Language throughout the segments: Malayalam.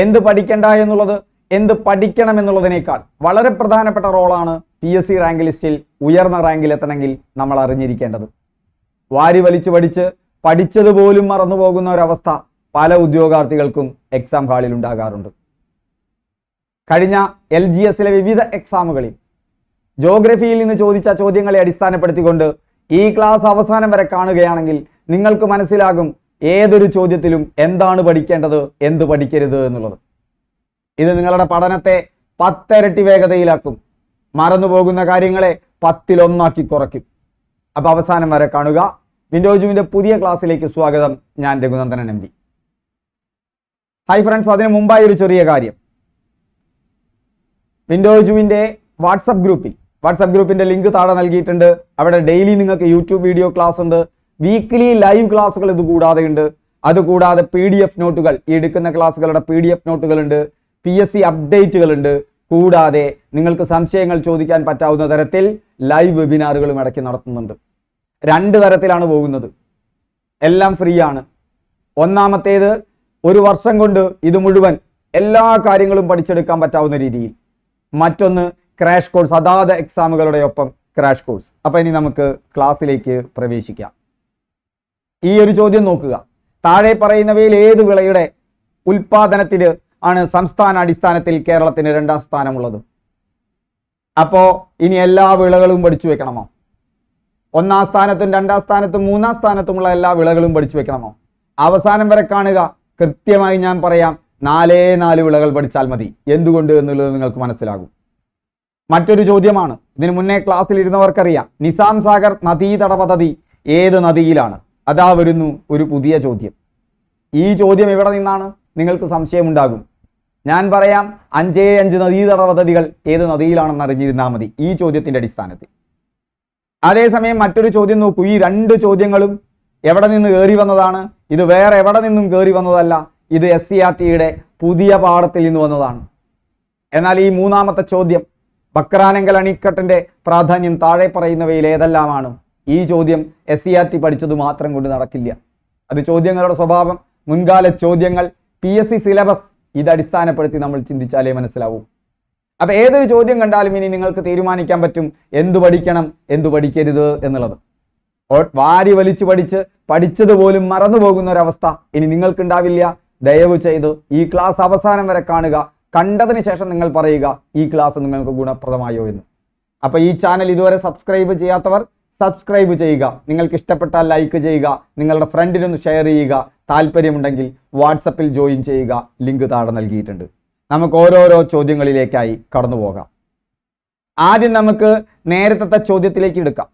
എന്ത് പഠിക്കണ്ട എന്നുള്ളത് എന്ത് പഠിക്കണം എന്നുള്ളതിനേക്കാൾ വളരെ പ്രധാനപ്പെട്ട റോളാണ് പി എസ് സി റാങ്ക് ലിസ്റ്റിൽ ഉയർന്ന റാങ്കിൽ എത്തണമെങ്കിൽ നമ്മൾ അറിഞ്ഞിരിക്കേണ്ടത് വാരി വലിച്ചു പഠിച്ച് പഠിച്ചതുപോലും മറന്നു പോകുന്ന ഒരവസ്ഥ പല ഉദ്യോഗാർത്ഥികൾക്കും എക്സാം ഹാളിൽ ഉണ്ടാകാറുണ്ട് കഴിഞ്ഞ എൽ ജി എസിലെ വിവിധ എക്സാമുകളിൽ ജോഗ്രഫിയിൽ നിന്ന് ചോദിച്ച ചോദ്യങ്ങളെ അടിസ്ഥാനപ്പെടുത്തിക്കൊണ്ട് ഈ ക്ലാസ് അവസാനം വരെ കാണുകയാണെങ്കിൽ നിങ്ങൾക്ക് മനസ്സിലാകും ഏതൊരു ചോദ്യത്തിലും എന്താണ് പഠിക്കേണ്ടത് എന്ത് പഠിക്കരുത് എന്നുള്ളത് ഇത് നിങ്ങളുടെ പഠനത്തെ പത്തരട്ടി വേഗതയിലാക്കും മറന്നു പോകുന്ന കാര്യങ്ങളെ പത്തിലൊന്നാക്കി കുറയ്ക്കും അപ്പോൾ അവസാനം വരെ കാണുക വിൻഡോജുവിന്റെ പുതിയ ക്ലാസ്സിലേക്ക് സ്വാഗതം ഞാൻ Raghunandanan M P hi friends അതിന് മുമ്പായി ഒരു ചെറിയ കാര്യം വിൻഡോജുവിന്റെ വാട്സപ്പ് ഗ്രൂപ്പിൽ വാട്സപ്പ് ഗ്രൂപ്പിന്റെ ലിങ്ക് താഴെ നൽകിയിട്ടുണ്ട് അവിടെ ഡെയിലി നിങ്ങൾക്ക് യൂട്യൂബ് വീഡിയോ ക്ലാസ് ഉണ്ട് വീക്ക്ലി ലൈവ് ക്ലാസ്സുകൾ ഇത് കൂടാതെ ഉണ്ട് അതുകൂടാതെ പി ഡി എഫ് നോട്ടുകൾ ഈ എടുക്കുന്ന ക്ലാസ്സുകളുടെ പി ഡി എഫ് നോട്ടുകളുണ്ട് പി എസ് സി അപ്ഡേറ്റുകളുണ്ട് കൂടാതെ നിങ്ങൾക്ക് സംശയങ്ങൾ ചോദിക്കാൻ പറ്റാവുന്ന തരത്തിൽ ലൈവ് വെബിനാറുകളും ഇടയ്ക്ക് നടത്തുന്നുണ്ട് രണ്ട് തരത്തിലാണ് പോകുന്നത് എല്ലാം ഫ്രീ ആണ് ഒന്നാമത്തേത് ഒരു വർഷം കൊണ്ട് ഇത് മുഴുവൻ എല്ലാ കാര്യങ്ങളും പഠിച്ചെടുക്കാൻ പറ്റാവുന്ന രീതിയിൽ മറ്റൊന്ന് ക്രാഷ് കോഴ്സ് അതാത് എക്സാമുകളുടെ ഒപ്പം ക്രാഷ് കോഴ്സ് അപ്പോൾ ഇനി നമുക്ക് ക്ലാസ്സിലേക്ക് പ്രവേശിക്കാം ഈ ഒരു ചോദ്യം നോക്കുക താഴെ പറയുന്നവയിൽ ഏത് വിളയുടെ ഉൽപാദനത്തിന് ആണ് സംസ്ഥാന അടിസ്ഥാനത്തിൽ കേരളത്തിന് രണ്ടാം സ്ഥാനമുള്ളത് അപ്പോ ഇനി എല്ലാ വിളകളും പഠിച്ചു വെക്കണമോ ഒന്നാം സ്ഥാനത്തും രണ്ടാം സ്ഥാനത്തും മൂന്നാം സ്ഥാനത്തുമുള്ള എല്ലാ വിളകളും പഠിച്ചു വെക്കണമോ അവസാനം വരെ കാണുക കൃത്യമായി ഞാൻ പറയാം നാലേ നാല് വിളകൾ പഠിച്ചാൽ മതി എന്തുകൊണ്ട് എന്നുള്ളത് നിങ്ങൾക്ക് മനസ്സിലാകും മറ്റൊരു ചോദ്യമാണ് ഇതിനു മുന്നേ ക്ലാസ്സിൽ ഇരുന്നവർക്കറിയാം നിസാം സാഗർ നദീതട പദ്ധതി ഏത് നദിയിലാണ് അതാ വരുന്നു ഒരു പുതിയ ചോദ്യം ഈ ചോദ്യം എവിടെ നിന്നാണ് നിങ്ങൾക്ക് സംശയമുണ്ടാകും ഞാൻ പറയാം അഞ്ചേ അഞ്ച് നദീതട പദ്ധതികൾ ഏത് നദിയിലാണെന്ന് അറിഞ്ഞിരുന്നാൽ മതി ഈ ചോദ്യത്തിൻ്റെ അടിസ്ഥാനത്തിൽ അതേസമയം മറ്റൊരു ചോദ്യം നോക്കൂ ഈ രണ്ട് ചോദ്യങ്ങളും എവിടെ നിന്ന് കയറി വന്നതാണ് ഇത് വേറെ എവിടെ നിന്നും കയറി വന്നതല്ല ഇത് എസ് സി ആർ ടിയുടെ പുതിയ പാഠത്തിൽ നിന്ന് വന്നതാണ് എന്നാൽ ഈ മൂന്നാമത്തെ ചോദ്യം ബക്രാനങ്കൽ അണിക്കെട്ടിൻ്റെ പ്രാധാന്യം താഴെ പറയുന്നവയിൽ ഏതെല്ലാമാണ് ഈ ചോദ്യം എസ് സി ആർ ടി പഠിച്ചത് മാത്രം കൊണ്ട് നടക്കില്ല അത് ചോദ്യങ്ങളുടെ സ്വഭാവം മുൻകാല ചോദ്യങ്ങൾ പി എസ് സി സിലബസ് ഇത് അടിസ്ഥാനപ്പെടുത്തി നമ്മൾ ചിന്തിച്ചാലേ മനസ്സിലാവൂ അപ്പോൾ ഏതൊരു ചോദ്യം കണ്ടാലും ഇനി നിങ്ങൾക്ക് തീരുമാനിക്കാൻ പറ്റും എന്തു പഠിക്കണം എന്തു പഠിക്കരുത് എന്നുള്ളത് വാരി വലിച്ചു പഠിച്ച് പഠിച്ചത് പോലും മറന്നു പോകുന്ന ഒരവസ്ഥ ഇനി നിങ്ങൾക്കുണ്ടാവില്ല ദയവ് ചെയ്ത് ഈ ക്ലാസ് അവസാനം വരെ കാണുക കണ്ടതിന് ശേഷം നിങ്ങൾ പറയുക ഈ ക്ലാസ് നിങ്ങൾക്ക് ഗുണപ്രദമായോ എന്ന് അപ്പോൾ ഈ ചാനൽ ഇതുവരെ സബ്സ്ക്രൈബ് ചെയ്യാത്തവർ സബ്സ്ക്രൈബ് ചെയ്യുക നിങ്ങൾക്ക് ഇഷ്ടപ്പെട്ടാൽ ലൈക്ക് ചെയ്യുക നിങ്ങളുടെ ഫ്രണ്ടിനൊന്ന് ഷെയർ ചെയ്യുക താല്പര്യമുണ്ടെങ്കിൽ വാട്സപ്പിൽ ജോയിൻ ചെയ്യുക ലിങ്ക് താഴെ നൽകിയിട്ടുണ്ട് നമുക്ക് ഓരോരോ ചോദ്യങ്ങളിലേക്കായി കടന്നു പോകാം ആദ്യം നമുക്ക് നേരത്തെ ചോദ്യത്തിലേക്ക് എടുക്കാം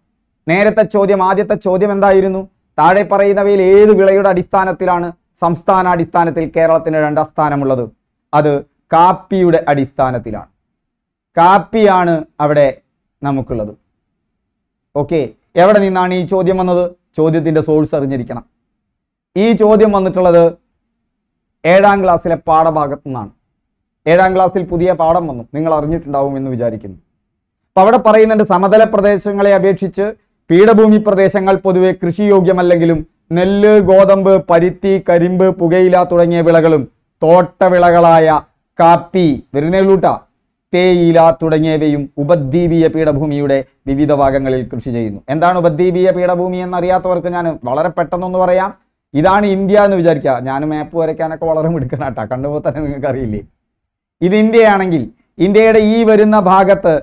നേരത്തെ ചോദ്യം ആദ്യത്തെ ചോദ്യം എന്തായിരുന്നു താഴെ പറയുന്നവയിൽ ഏത് വിളയുടെ അടിസ്ഥാനത്തിലാണ് സംസ്ഥാനാടിസ്ഥാനത്തിൽ കേരളത്തിന് രണ്ടാം സ്ഥാനമുള്ളത് അത് കാപ്പിയുടെ അടിസ്ഥാനത്തിലാണ് കാപ്പിയാണ് അവിടെ നമുക്കുള്ളത് ഓക്കേ എവിടെ നിന്നാണ് ഈ ചോദ്യം വന്നത് ചോദ്യത്തിൻ്റെ സോഴ്സ് അറിഞ്ഞിരിക്കണം ഈ ചോദ്യം വന്നിട്ടുള്ളത് ഏഴാം ക്ലാസ്സിലെ പാഠഭാഗത്തു നിന്നാണ് ഏഴാം ക്ലാസ്സിൽ പുതിയ പാഠം വന്നു നിങ്ങൾ അറിഞ്ഞിട്ടുണ്ടാവും എന്ന് വിചാരിക്കുന്നു അപ്പോൾ അവിടെ പറയുന്നുണ്ട് സമതല പ്രദേശങ്ങളെ അപേക്ഷിച്ച് പീഠഭൂമി പ്രദേശങ്ങൾ പൊതുവെ കൃഷിയോഗ്യമല്ലെങ്കിലും നെല്ല് ഗോതമ്പ് പരുത്തി കരിമ്പ് പുകയില തുടങ്ങിയ വിളകളും തോട്ടവിളകളായ കാപ്പി വരുന്നേളൂട്ട തേയില തുടങ്ങിയവയും ഉപദ്വീപീയ പീഠഭൂമിയുടെ വിവിധ ഭാഗങ്ങളിൽ കൃഷി ചെയ്യുന്നു എന്താണ് ഉപദ്വീപീയ പീഠഭൂമി എന്നറിയാത്തവർക്ക് ഞാൻ വളരെ പെട്ടെന്നൊന്ന് പറയാം ഇതാണ് ഇന്ത്യ എന്ന് വിചാരിക്കുക ഞാൻ മാപ്പ് വരയ്ക്കാനൊക്കെ വളരെ മിടുക്കനാട്ടാ കണ്ടുമ്പോൾ തന്നെ നിങ്ങൾക്ക് അറിയില്ലേ ഇത് ഇന്ത്യയാണെങ്കിൽ ഇന്ത്യയുടെ ഈ വരുന്ന ഭാഗത്ത്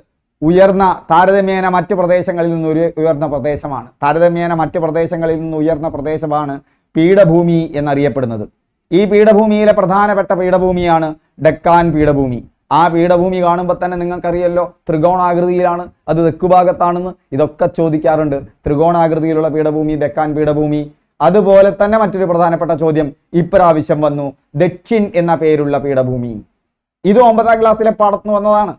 ഉയർന്ന താരതമ്യേന മറ്റു പ്രദേശങ്ങളിൽ നിന്ന് ഒരു ഉയർന്ന പ്രദേശമാണ് താരതമ്യേന മറ്റു പ്രദേശങ്ങളിൽ നിന്ന് ഉയർന്ന പ്രദേശമാണ് പീഠഭൂമി എന്നറിയപ്പെടുന്നത് ഈ പീഠഭൂമിയിലെ പ്രധാനപ്പെട്ട പീഠഭൂമിയാണ് ഡെക്കാൻ പീഠഭൂമി ആ പീഠഭൂമി കാണുമ്പോൾ തന്നെ നിങ്ങൾക്കറിയല്ലോ ത്രികോണാകൃതിയിലാണ് അത് തെക്കുഭാഗത്താണെന്ന് ഇതൊക്കെ ചോദിക്കാറുണ്ട് ത്രികോണാകൃതിയിലുള്ള പീഠഭൂമി ഡെക്കാൻ പീഠഭൂമി അതുപോലെ തന്നെ മറ്റൊരു പ്രധാനപ്പെട്ട ചോദ്യം ഇപ്രാവശ്യം വന്നു ദക്ഷിൺ എന്ന പേരുള്ള പീഠഭൂമി ഇത് ഒമ്പതാം ക്ലാസ്സിലെ പാടത്തുനിന്ന് വന്നതാണ്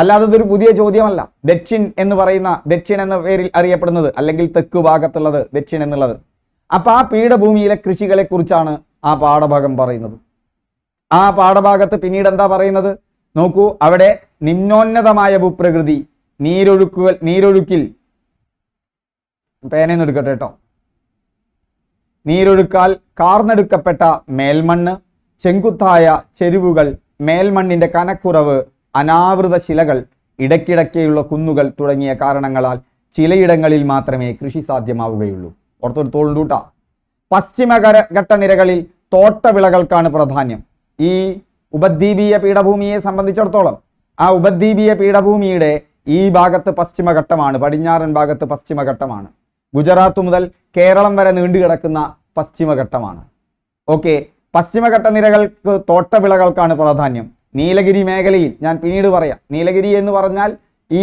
അല്ലാതെ ഇതൊരു പുതിയ ചോദ്യമല്ല ദക്ഷിൺ എന്ന് പറയുന്ന ദക്ഷിൺ എന്ന പേരിൽ അറിയപ്പെടുന്നത് അല്ലെങ്കിൽ തെക്ക് ഭാഗത്തുള്ളത് ദക്ഷിൺ എന്നുള്ളത് അപ്പോൾ ആ പീഠഭൂമിയിലെ കൃഷികളെക്കുറിച്ചാണ് ആ പാഠഭാഗം പറയുന്നത് ആ പാഠഭാഗത്ത് പിന്നീട് എന്താ പറയുന്നത് നോക്കൂ അവിടെ നിമ്നോന്നതമായ ഭൂപ്രകൃതി നീരൊഴുക്കുകൾ നീരൊഴുക്കിൽ പേനയെന്ന് എടുക്കട്ടെ കേട്ടോ നീരൊഴുക്കാൽ കാർന്നെടുക്കപ്പെട്ട മേൽമണ്ണ് ചെങ്കുത്തായ ചെരുവുകൾ മേൽമണ്ണിന്റെ കനക്കുറവ് അനാവൃത ശിലകൾ ഇടയ്ക്കിടയ്ക്കുള്ള കുന്നുകൾ തുടങ്ങിയ കാരണങ്ങളാൽ ചിലയിടങ്ങളിൽ മാത്രമേ കൃഷി സാധ്യമാവുകയുള്ളൂ ഓർത്തൊരു തോൾണ്ടൂട്ട പശ്ചിമകര ഘട്ടനിരകളിൽ തോട്ടവിളകൾക്കാണ് പ്രാധാന്യം ഈ ഉപദ്വീപീയ പീഠഭൂമിയെ സംബന്ധിച്ചിടത്തോളം ആ ഉപദ്വീപീയ പീഠഭൂമിയുടെ ഈ ഭാഗത്ത് പശ്ചിമഘട്ടമാണ് പടിഞ്ഞാറൻ ഭാഗത്ത് പശ്ചിമഘട്ടമാണ് ഗുജറാത്ത് മുതൽ കേരളം വരെ നീണ്ടുകിടക്കുന്ന പശ്ചിമഘട്ടമാണ് ഓക്കെ പശ്ചിമഘട്ട നിരകൾക്ക് തോട്ടവിളകൾക്കാണ് പ്രാധാന്യം നീലഗിരി മേഖലയിൽ ഞാൻ പിന്നീട് പറയാം നീലഗിരി എന്ന് പറഞ്ഞാൽ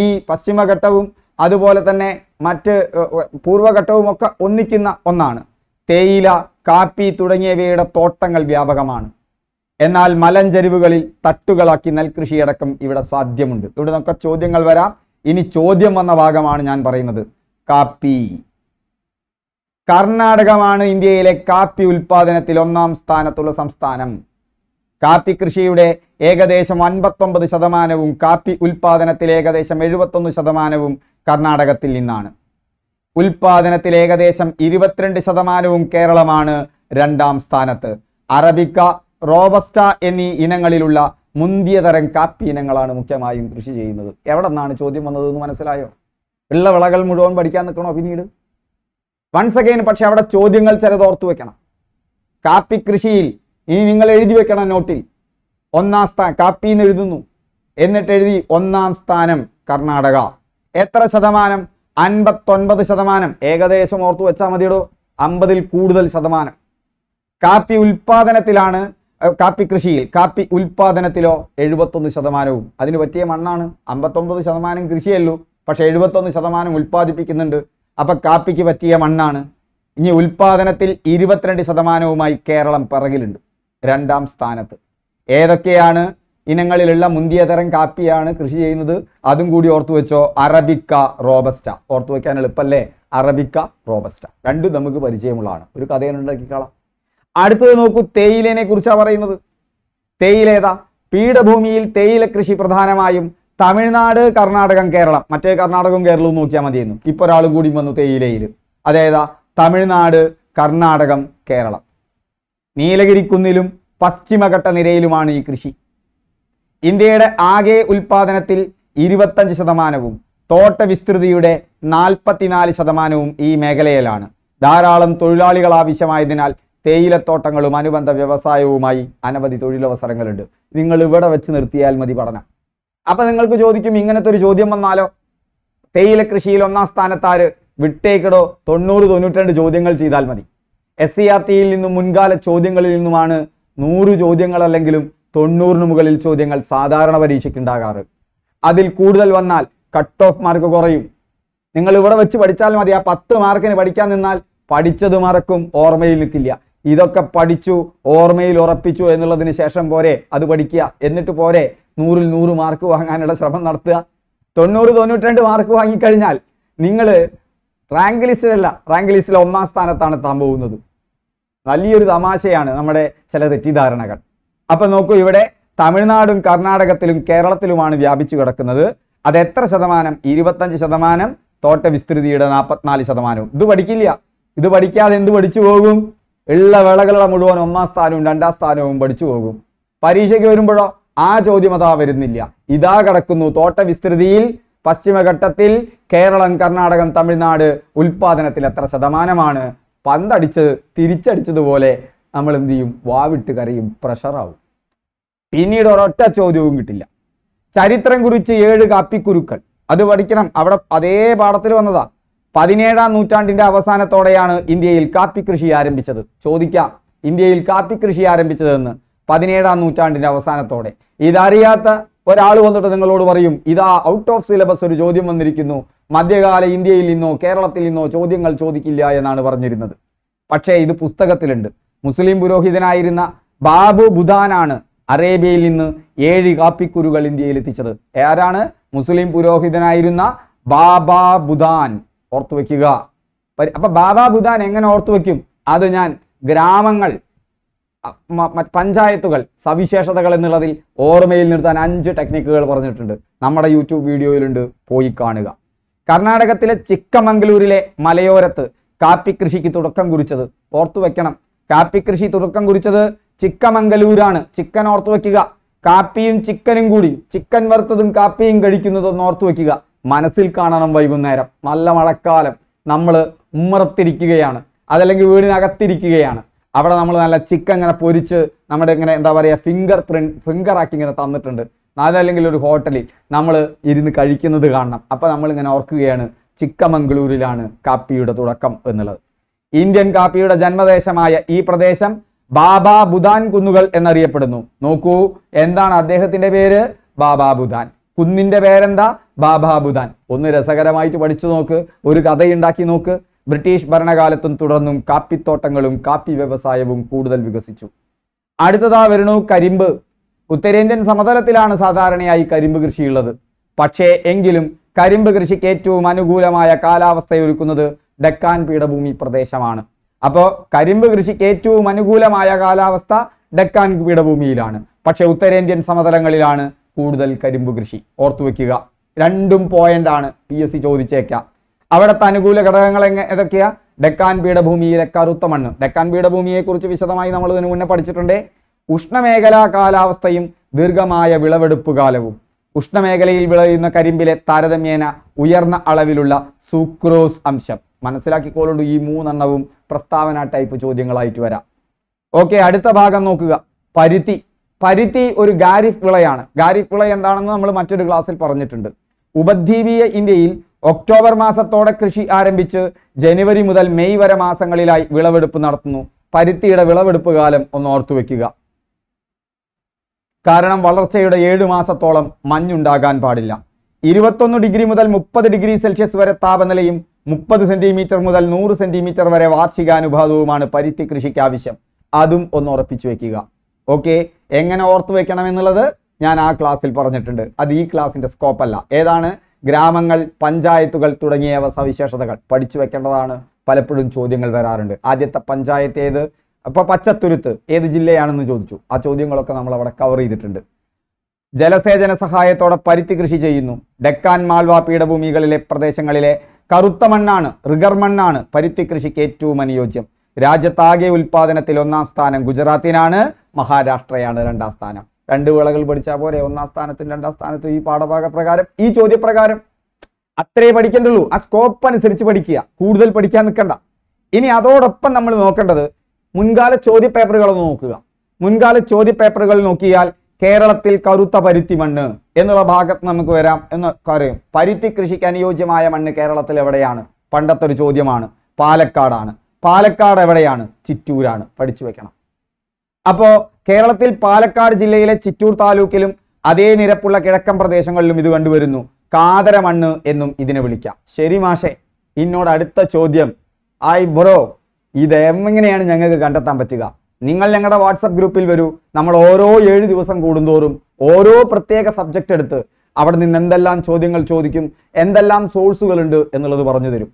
ഈ പശ്ചിമഘട്ടവും അതുപോലെ തന്നെ മറ്റ് പൂർവ്വഘട്ടവും ഒക്കെ ഒന്നിക്കുന്ന ഒന്നാണ് തേയില കാപ്പി തുടങ്ങിയവയുടെ തോട്ടങ്ങൾ വ്യാപകമാണ് എന്നാൽ മലഞ്ചരിവുകളിൽ തട്ടുകളാക്കി നെൽകൃഷിയടക്കം ഇവിടെ സാധ്യമുണ്ട് ഇവിടെ നമുക്ക് ചോദ്യങ്ങൾ വരാം ഇനി ചോദ്യം വന്ന ഭാഗമാണ് ഞാൻ പറയുന്നത് കാപ്പി കർണാടകമാണ് ഇന്ത്യയിലെ കാപ്പി ഉൽപാദനത്തിൽ ഒന്നാം സ്ഥാനത്തുള്ള സംസ്ഥാനം കാപ്പി കൃഷിയുടെ ഏകദേശം അൻപത്തൊമ്പത് ശതമാനവും കാപ്പി ഉൽപാദനത്തിൽ ഏകദേശം എഴുപത്തൊന്ന് ശതമാനവും കർണാടകത്തിൽ നിന്നാണ് ഉൽപാദനത്തിൽ ഏകദേശം ഇരുപത്തിരണ്ട് ശതമാനവും കേരളമാണ് രണ്ടാം സ്ഥാനത്ത് അറബിക്ക റോബസ്റ്റ എന്നീ ഇനങ്ങളിലുള്ള മുന്തിയ തരം കാപ്പി ഇനങ്ങളാണ് മുഖ്യമായും കൃഷി ചെയ്യുന്നത് എവിടെ നിന്നാണ് ചോദ്യം എന്ന് മനസ്സിലായോ ഉള്ള വിളകൾ മുഴുവൻ പഠിക്കാൻ നിൽക്കണോ പിന്നീട് വൺസ് അഗൈൻ പക്ഷെ അവിടെ ചോദ്യങ്ങൾ ചിലത് ഓർത്തു വെക്കണം കാപ്പി കൃഷിയിൽ ഇനി നിങ്ങൾ എഴുതി വെക്കണം നോട്ടിൽ ഒന്നാം സ്ഥാനം കാപ്പി എന്ന് എഴുതുന്നു എന്നിട്ട് എഴുതി ഒന്നാം സ്ഥാനം കർണാടക എത്ര ശതമാനം അൻപത്തൊൻപത് ശതമാനം ഏകദേശം ഓർത്തു വെച്ചാൽ മതിയിടോ അമ്പതിൽ കൂടുതൽ ശതമാനം കാപ്പി ഉൽപാദനത്തിലാണ് കാപ്പി കൃഷിയിൽ കാപ്പി ഉൽപാദനത്തിലോ എഴുപത്തൊന്ന് ശതമാനവും അതിന് പറ്റിയ മണ്ണാണ് അമ്പത്തൊമ്പത് ശതമാനം കൃഷിയല്ലോ പക്ഷെ എഴുപത്തൊന്ന് ശതമാനം ഉൽപ്പാദിപ്പിക്കുന്നുണ്ട് അപ്പൊ കാപ്പിക്ക് പറ്റിയ മണ്ണാണ് ഇനി ഉൽപാദനത്തിൽ ഇരുപത്തിരണ്ട് ശതമാനവുമായി കേരളം പിറകിലുണ്ട് രണ്ടാം സ്ഥാനത്ത് ഏതൊക്കെയാണ് ഇനങ്ങളിലുള്ള മുന്തിയതരം കാപ്പിയാണ് കൃഷി ചെയ്യുന്നത് അതും കൂടി ഓർത്തു വെച്ചോ അറബിക്ക റോബസ്റ്റ ഓർത്തു വെക്കാൻ എളുപ്പമല്ലേ അറബിക്ക റോബസ്റ്റ രണ്ടും നമുക്ക് പരിചയമുള്ളതാണ് ഒരു കഥയാണ് ഉണ്ടാക്കിക്കാളാം അടുത്തത് നോക്കൂ തേയിലനെ കുറിച്ചാണ് പറയുന്നത് തേയില ഏതാ പീഠഭൂമിയിൽ തേയില കൃഷി പ്രധാനമായും തമിഴ്നാട് കർണാടകം കേരളം മറ്റേ കർണാടകവും കേരളവും നോക്കിയാൽ മതിയായിരുന്നു ഇപ്പൊ ഒരാൾ കൂടി വന്നു തേയിലയിൽ അതേതാ തമിഴ്നാട് കർണാടകം കേരളം നീലഗിരിക്കുന്നിലും പശ്ചിമഘട്ട നിരയിലുമാണ് ഈ കൃഷി ഇന്ത്യയുടെ ആകെ ഉൽപാദനത്തിൽ ഇരുപത്തഞ്ച് ശതമാനവും തോട്ട വിസ്തൃതിയുടെ നാൽപ്പത്തിനാല് ശതമാനവും ഈ മേഖലയിലാണ് ധാരാളം തൊഴിലാളികൾ ആവശ്യമായതിനാൽ തേയിലത്തോട്ടങ്ങളും അനുബന്ധ വ്യവസായവുമായി അനവധി തൊഴിലവസരങ്ങളുണ്ട് നിങ്ങൾ ഇവിടെ വെച്ച് നിർത്തിയാൽ മതി പഠനം അപ്പൊ നിങ്ങൾക്ക് ചോദിക്കും ഇങ്ങനത്തെ ഒരു ചോദ്യം വന്നാലോ തേയില കൃഷിയിൽ ഒന്നാം സ്ഥാനത്താര് വിട്ടേക്കടോ തൊണ്ണൂറ് തൊണ്ണൂറ്റി ചോദ്യങ്ങൾ ചെയ്താൽ മതി എസ് സി e ആർ ടിയിൽ നിന്നും മുൻകാല ചോദ്യങ്ങളിൽ നിന്നുമാണ് നൂറ് ചോദ്യങ്ങൾ അല്ലെങ്കിലും തൊണ്ണൂറിന് മുകളിൽ ചോദ്യങ്ങൾ സാധാരണ പരീക്ഷയ്ക്ക് ഉണ്ടാകാറ് അതിൽ കൂടുതൽ വന്നാൽ കട്ട് ഓഫ് മാർക്ക് കുറയും നിങ്ങൾ ഇവിടെ വെച്ച് പഠിച്ചാൽ മതി ആ പത്ത് മാർക്കിന് പഠിക്കാൻ നിന്നാൽ പഠിച്ചത് മറക്കും ഓർമ്മയിൽ നിൽക്കില്ല ഇതൊക്കെ പഠിച്ചു ഓർമ്മയിൽ ഉറപ്പിച്ചു എന്നുള്ളതിന് ശേഷം പോരെ അത് പഠിക്കുക എന്നിട്ട് പോരെ നൂറിൽ നൂറ് മാർക്ക് വാങ്ങാനുള്ള ശ്രമം നടത്തുക തൊണ്ണൂറ് തൊണ്ണൂറ്റി മാർക്ക് വാങ്ങിക്കഴിഞ്ഞാൽ നിങ്ങൾ റാങ്ക് ലിസ്റ്റിലല്ല റാങ്ക് ലിസ്റ്റിൽ ഒന്നാം സ്ഥാനത്താണ് താൻ പോകുന്നത് വലിയൊരു തമാശയാണ് നമ്മുടെ ചില തെറ്റിദ്ധാരണകൾ അപ്പൊ നോക്കൂ ഇവിടെ തമിഴ്നാടും കർണാടകത്തിലും കേരളത്തിലുമാണ് വ്യാപിച്ചു കിടക്കുന്നത് അത് എത്ര ശതമാനം ഇരുപത്തഞ്ച് ശതമാനം തോട്ട വിസ്തൃതിയുടെ നാൽപ്പത്തിനാല് ശതമാനവും ഇത് പഠിക്കില്ല ഇത് പഠിക്കാതെ എന്ത് പഠിച്ചു പോകും ഉള്ള വേളകളുടെ മുഴുവൻ ഒന്നാം സ്ഥാനവും രണ്ടാം സ്ഥാനവും പഠിച്ചു പോകും പരീക്ഷയ്ക്ക് വരുമ്പോഴോ ആ ചോദ്യം അതാ വരുന്നില്ല ഇതാ കിടക്കുന്നു തോട്ട വിസ്തൃതിയിൽ പശ്ചിമഘട്ടത്തിൽ കേരളം കർണാടകം തമിഴ്നാട് ഉൽപാദനത്തിൽ എത്ര ശതമാനമാണ് പന്തടിച്ച് തിരിച്ചടിച്ചതുപോലെ നമ്മൾ എന്ത് ചെയ്യും വാവിട്ട് കരയും പ്രഷറാവും പിന്നീട് ഒരൊറ്റ ചോദ്യവും കിട്ടില്ല ചരിത്രം കുറിച്ച് ഏഴ് കാപ്പിക്കുരുക്കൾ അത് പഠിക്കണം അവിടെ അതേ പാഠത്തിൽ വന്നതാ പതിനേഴാം നൂറ്റാണ്ടിന്റെ അവസാനത്തോടെയാണ് ഇന്ത്യയിൽ കാപ്പി കൃഷി ആരംഭിച്ചത് ചോദിക്കാം ഇന്ത്യയിൽ കാപ്പി കൃഷി ആരംഭിച്ചതെന്ന് പതിനേഴാം നൂറ്റാണ്ടിന്റെ അവസാനത്തോടെ ഇതറിയാത്ത ഒരാൾ വന്നിട്ട് നിങ്ങളോട് പറയും ഇതാ ഔട്ട് ഓഫ് സിലബസ് ഒരു ചോദ്യം വന്നിരിക്കുന്നു മധ്യകാല ഇന്ത്യയിൽ നിന്നോ കേരളത്തിൽ നിന്നോ ചോദ്യങ്ങൾ ചോദിക്കില്ല എന്നാണ് പറഞ്ഞിരുന്നത് പക്ഷേ ഇത് പുസ്തകത്തിലുണ്ട് മുസ്ലിം പുരോഹിതനായിരുന്ന ബാബു ബുധാനാണ് അറേബ്യയിൽ നിന്ന് ഏഴ് കാപ്പിക്കുരുകൾ ഇന്ത്യയിൽ എത്തിച്ചത് ആരാണ് മുസ്ലിം പുരോഹിതനായിരുന്ന ബാബ ബുധാൻ ഓർത്തു വെക്കുക അപ്പൊ ബാബാ ബുദാൻ എങ്ങനെ ഓർത്തു വെക്കും അത് ഞാൻ ഗ്രാമങ്ങൾ പഞ്ചായത്തുകൾ സവിശേഷതകൾ എന്നുള്ളതിൽ ഓർമ്മയിൽ നിർത്താൻ അഞ്ച് ടെക്നിക്കുകൾ പറഞ്ഞിട്ടുണ്ട് നമ്മുടെ യൂട്യൂബ് വീഡിയോയിലുണ്ട് പോയി കാണുക കർണാടകത്തിലെ ചിക്കമംഗ്ലൂരിലെ മലയോരത്ത് കാപ്പി കൃഷിക്ക് തുടക്കം കുറിച്ചത് ഓർത്തു വെക്കണം കാപ്പി കൃഷി തുടക്കം കുറിച്ചത് ചിക്കമംഗലൂരാണ് ചിക്കൻ ഓർത്തു വെക്കുക കാപ്പിയും ചിക്കനും കൂടി ചിക്കൻ വറുത്തതും കാപ്പിയും കഴിക്കുന്നതും ഓർത്തു വെക്കുക മനസ്സിൽ കാണണം വൈകുന്നേരം നല്ല മഴക്കാലം നമ്മൾ ഉമ്മറത്തിരിക്കുകയാണ് അതല്ലെങ്കിൽ വീടിനകത്തിരിക്കുകയാണ് അവിടെ നമ്മൾ നല്ല ചിക്കൻ ഇങ്ങനെ പൊരിച്ച് നമ്മുടെ ഇങ്ങനെ എന്താ പറയുക ഫിംഗർ പ്രിൻറ്റ് ഫിംഗറാക്കി ഇങ്ങനെ തന്നിട്ടുണ്ട് അതല്ലെങ്കിൽ ഒരു ഹോട്ടലിൽ നമ്മൾ ഇരുന്ന് കഴിക്കുന്നത് കാണണം അപ്പോൾ നമ്മളിങ്ങനെ ഓർക്കുകയാണ് ചിക്കമംഗളൂരിലാണ് കാപ്പിയുടെ തുടക്കം എന്നുള്ളത് ഇന്ത്യൻ കാപ്പിയുടെ ജന്മദേശമായ ഈ പ്രദേശം ബാബ ബുദാൻ കുന്നുകൾ എന്നറിയപ്പെടുന്നു നോക്കൂ എന്താണ് അദ്ദേഹത്തിന്റെ പേര് ബാബ ബുദാൻ കുന്നിന്റെ പേരെന്താ ബാബാബുദാൻ ഒന്ന് രസകരമായിട്ട് പഠിച്ചു നോക്ക് ഒരു കഥയുണ്ടാക്കി നോക്ക് ബ്രിട്ടീഷ് ഭരണകാലത്തും തുടർന്നും കാപ്പിത്തോട്ടങ്ങളും കാപ്പി വ്യവസായവും കൂടുതൽ വികസിച്ചു അടുത്തതാ വരണു കരിമ്പ് ഉത്തരേന്ത്യൻ സമതലത്തിലാണ് സാധാരണയായി കരിമ്പ് കൃഷിയുള്ളത് പക്ഷേ എങ്കിലും കരിമ്പ് കൃഷിക്ക് ഏറ്റവും അനുകൂലമായ കാലാവസ്ഥയൊരുക്കുന്നത് ഡെക്കാൻ പീഠഭൂമി പ്രദേശമാണ് അപ്പോൾ കരിമ്പ് കൃഷിക്ക് ഏറ്റവും അനുകൂലമായ കാലാവസ്ഥ ഡെക്കാൻ പീഠഭൂമിയിലാണ് പക്ഷേ ഉത്തരേന്ത്യൻ സമതലങ്ങളിലാണ് കൂടുതൽ കരിമ്പ് കൃഷി ഓർത്തു രണ്ടും പോയിന്റ് ആണ് പി എസ് സി ചോദിച്ചേക്കാം അവിടുത്തെ അനുകൂല ഘടകങ്ങൾ എങ്ങനെ ഏതൊക്കെയാ ഡെക്കാൻ പീഠഭൂമിയിലെ കറുത്ത മണ്ണ് ഡെക്കാൻ പീഠഭൂമിയെക്കുറിച്ച് വിശദമായി നമ്മൾ ഇതിനു മുന്നേ പഠിച്ചിട്ടുണ്ട് ഉഷ്ണമേഖലാ കാലാവസ്ഥയും ദീർഘമായ വിളവെടുപ്പ് കാലവും ഉഷ്ണമേഖലയിൽ വിളയുന്ന കരിമ്പിലെ താരതമ്യേന ഉയർന്ന അളവിലുള്ള സുക്രോസ് അംശം മനസ്സിലാക്കിക്കോളുണ്ട് ഈ മൂന്നെണ്ണവും പ്രസ്താവന ടൈപ്പ് ചോദ്യങ്ങളായിട്ട് വരാം ഓക്കെ അടുത്ത ഭാഗം നോക്കുക പരുത്തി പരുത്തി ഒരു ഗാരിഫ് വിളയാണ് ഗാരിഫ് വിള എന്താണെന്ന് നമ്മൾ മറ്റൊരു ക്ലാസ്സിൽ പറഞ്ഞിട്ടുണ്ട് ഉപദ്വീപീയ ഇന്ത്യയിൽ ഒക്ടോബർ മാസത്തോടെ കൃഷി ആരംഭിച്ച് ജനുവരി മുതൽ മെയ് വരെ മാസങ്ങളിലായി വിളവെടുപ്പ് നടത്തുന്നു പരുത്തിയുടെ വിളവെടുപ്പ് കാലം ഒന്ന് ഓർത്തു വെക്കുക കാരണം വളർച്ചയുടെ ഏഴ് മാസത്തോളം മഞ്ഞുണ്ടാകാൻ പാടില്ല ഇരുപത്തൊന്ന് ഡിഗ്രി മുതൽ മുപ്പത് ഡിഗ്രി സെൽഷ്യസ് വരെ താപനിലയും മുപ്പത് സെന്റിമീറ്റർ മുതൽ നൂറ് സെന്റിമീറ്റർ വരെ വാർഷികാനുപാതവുമാണ് പരുത്തി കൃഷിക്ക് ആവശ്യം അതും ഒന്ന് ഉറപ്പിച്ചു വെക്കുക ഓക്കെ എങ്ങനെ ഓർത്തു വെക്കണം എന്നുള്ളത് ഞാൻ ആ ക്ലാസ്സിൽ പറഞ്ഞിട്ടുണ്ട് അത് ഈ ക്ലാസ്സിൻ്റെ സ്കോപ്പല്ല ഏതാണ് ഗ്രാമങ്ങൾ പഞ്ചായത്തുകൾ തുടങ്ങിയവ സവിശേഷതകൾ പഠിച്ചു വെക്കേണ്ടതാണ് പലപ്പോഴും ചോദ്യങ്ങൾ വരാറുണ്ട് ആദ്യത്തെ പഞ്ചായത്ത് ഏത് അപ്പോൾ പച്ചത്തുരുത്ത് ഏത് ജില്ലയാണെന്ന് ചോദിച്ചു ആ ചോദ്യങ്ങളൊക്കെ നമ്മൾ അവിടെ കവർ ചെയ്തിട്ടുണ്ട് ജലസേചന സഹായത്തോടെ പരുത്തി കൃഷി ചെയ്യുന്നു ഡെക്കാൻ മാൽവാ പീഠഭൂമികളിലെ പ്രദേശങ്ങളിലെ കറുത്ത മണ്ണാണ് റിഗർ മണ്ണാണ് പരുത്തി കൃഷിക്ക് ഏറ്റവും അനുയോജ്യം രാജ്യത്താകെ ഉൽപാദനത്തിൽ ഒന്നാം സ്ഥാനം ഗുജറാത്തിനാണ് മഹാരാഷ്ട്രയാണ് രണ്ടാം സ്ഥാനം രണ്ട് വിളകൾ പഠിച്ചാൽ പോരെ ഒന്നാം സ്ഥാനത്തും രണ്ടാം സ്ഥാനത്തും ഈ പാഠഭാഗ പ്രകാരം ഈ ചോദ്യപ്രകാരം അത്രേ പഠിക്കേണ്ടുള്ളൂ ആ സ്കോപ്പ് അനുസരിച്ച് പഠിക്കുക കൂടുതൽ പഠിക്കാൻ നിൽക്കണ്ട ഇനി അതോടൊപ്പം നമ്മൾ നോക്കേണ്ടത് മുൻകാല ചോദ്യ പേപ്പറുകൾ നോക്കുക മുൻകാല ചോദ്യ പേപ്പറുകൾ നോക്കിയാൽ കേരളത്തിൽ കറുത്ത പരുത്തി മണ്ണ് എന്നുള്ള ഭാഗത്ത് നമുക്ക് വരാം എന്ന് പറയും പരുത്തി കൃഷിക്ക് അനുയോജ്യമായ മണ്ണ് കേരളത്തിൽ എവിടെയാണ് പണ്ടത്തെ ഒരു ചോദ്യമാണ് പാലക്കാടാണ് പാലക്കാട് എവിടെയാണ് ചിറ്റൂരാണ് പഠിച്ചു വെക്കണം അപ്പോൾ കേരളത്തിൽ പാലക്കാട് ജില്ലയിലെ ചിറ്റൂർ താലൂക്കിലും അതേ നിരപ്പുള്ള കിഴക്കൻ പ്രദേശങ്ങളിലും ഇത് കണ്ടുവരുന്നു കാതരമണ്ണ് എന്നും ഇതിനെ വിളിക്കാം ശരി മാഷെ ഇന്നോട് അടുത്ത ചോദ്യം ഐ ബ്രോ ഇത് എങ്ങനെയാണ് ഞങ്ങൾക്ക് കണ്ടെത്താൻ പറ്റുക നിങ്ങൾ ഞങ്ങളുടെ വാട്സപ്പ് ഗ്രൂപ്പിൽ വരൂ നമ്മൾ ഓരോ ഏഴ് ദിവസം കൂടുന്തോറും ഓരോ പ്രത്യേക സബ്ജക്റ്റ് എടുത്ത് അവിടെ നിന്ന് എന്തെല്ലാം ചോദ്യങ്ങൾ ചോദിക്കും എന്തെല്ലാം സോഴ്സുകളുണ്ട് എന്നുള്ളത് പറഞ്ഞു തരും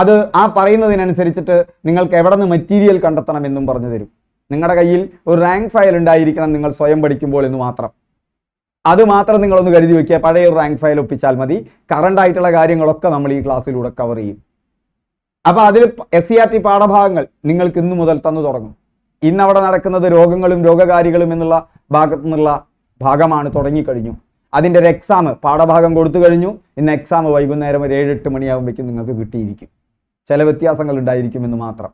അത് ആ പറയുന്നതിനനുസരിച്ചിട്ട് നിങ്ങൾക്ക് എവിടെ നിന്ന് മെറ്റീരിയൽ കണ്ടെത്തണം എന്നും പറഞ്ഞു തരും നിങ്ങളുടെ കയ്യിൽ ഒരു റാങ്ക് ഫയൽ ഉണ്ടായിരിക്കണം നിങ്ങൾ സ്വയം പഠിക്കുമ്പോൾ എന്ന് മാത്രം അത് മാത്രം നിങ്ങളൊന്ന് കരുതി വയ്ക്കുക പഴയ ഒരു റാങ്ക് ഫയൽ ഒപ്പിച്ചാൽ മതി കറണ്ട് ആയിട്ടുള്ള കാര്യങ്ങളൊക്കെ നമ്മൾ ഈ ക്ലാസ്സിലൂടെ കവർ ചെയ്യും അപ്പോൾ അതിൽ S C R e T പാഠഭാഗങ്ങൾ നിങ്ങൾക്ക് ഇന്ന് മുതൽ തന്നു തുടങ്ങും ഇന്നവിടെ നടക്കുന്നത് രോഗങ്ങളും രോഗകാരികളും എന്നുള്ള ഭാഗത്തു നിന്നുള്ള ഭാഗമാണ് തുടങ്ങിക്കഴിഞ്ഞു അതിൻ്റെ ഒരു എക്സാം പാഠഭാഗം കൊടുത്തു കഴിഞ്ഞു ഇന്ന് എക്സാം വൈകുന്നേരം ഒരു എട്ട് മണിയാകുമ്പോഴേക്കും നിങ്ങൾക്ക് കിട്ടിയിരിക്കും ചില വ്യത്യാസങ്ങൾ ഉണ്ടായിരിക്കുമെന്ന് മാത്രം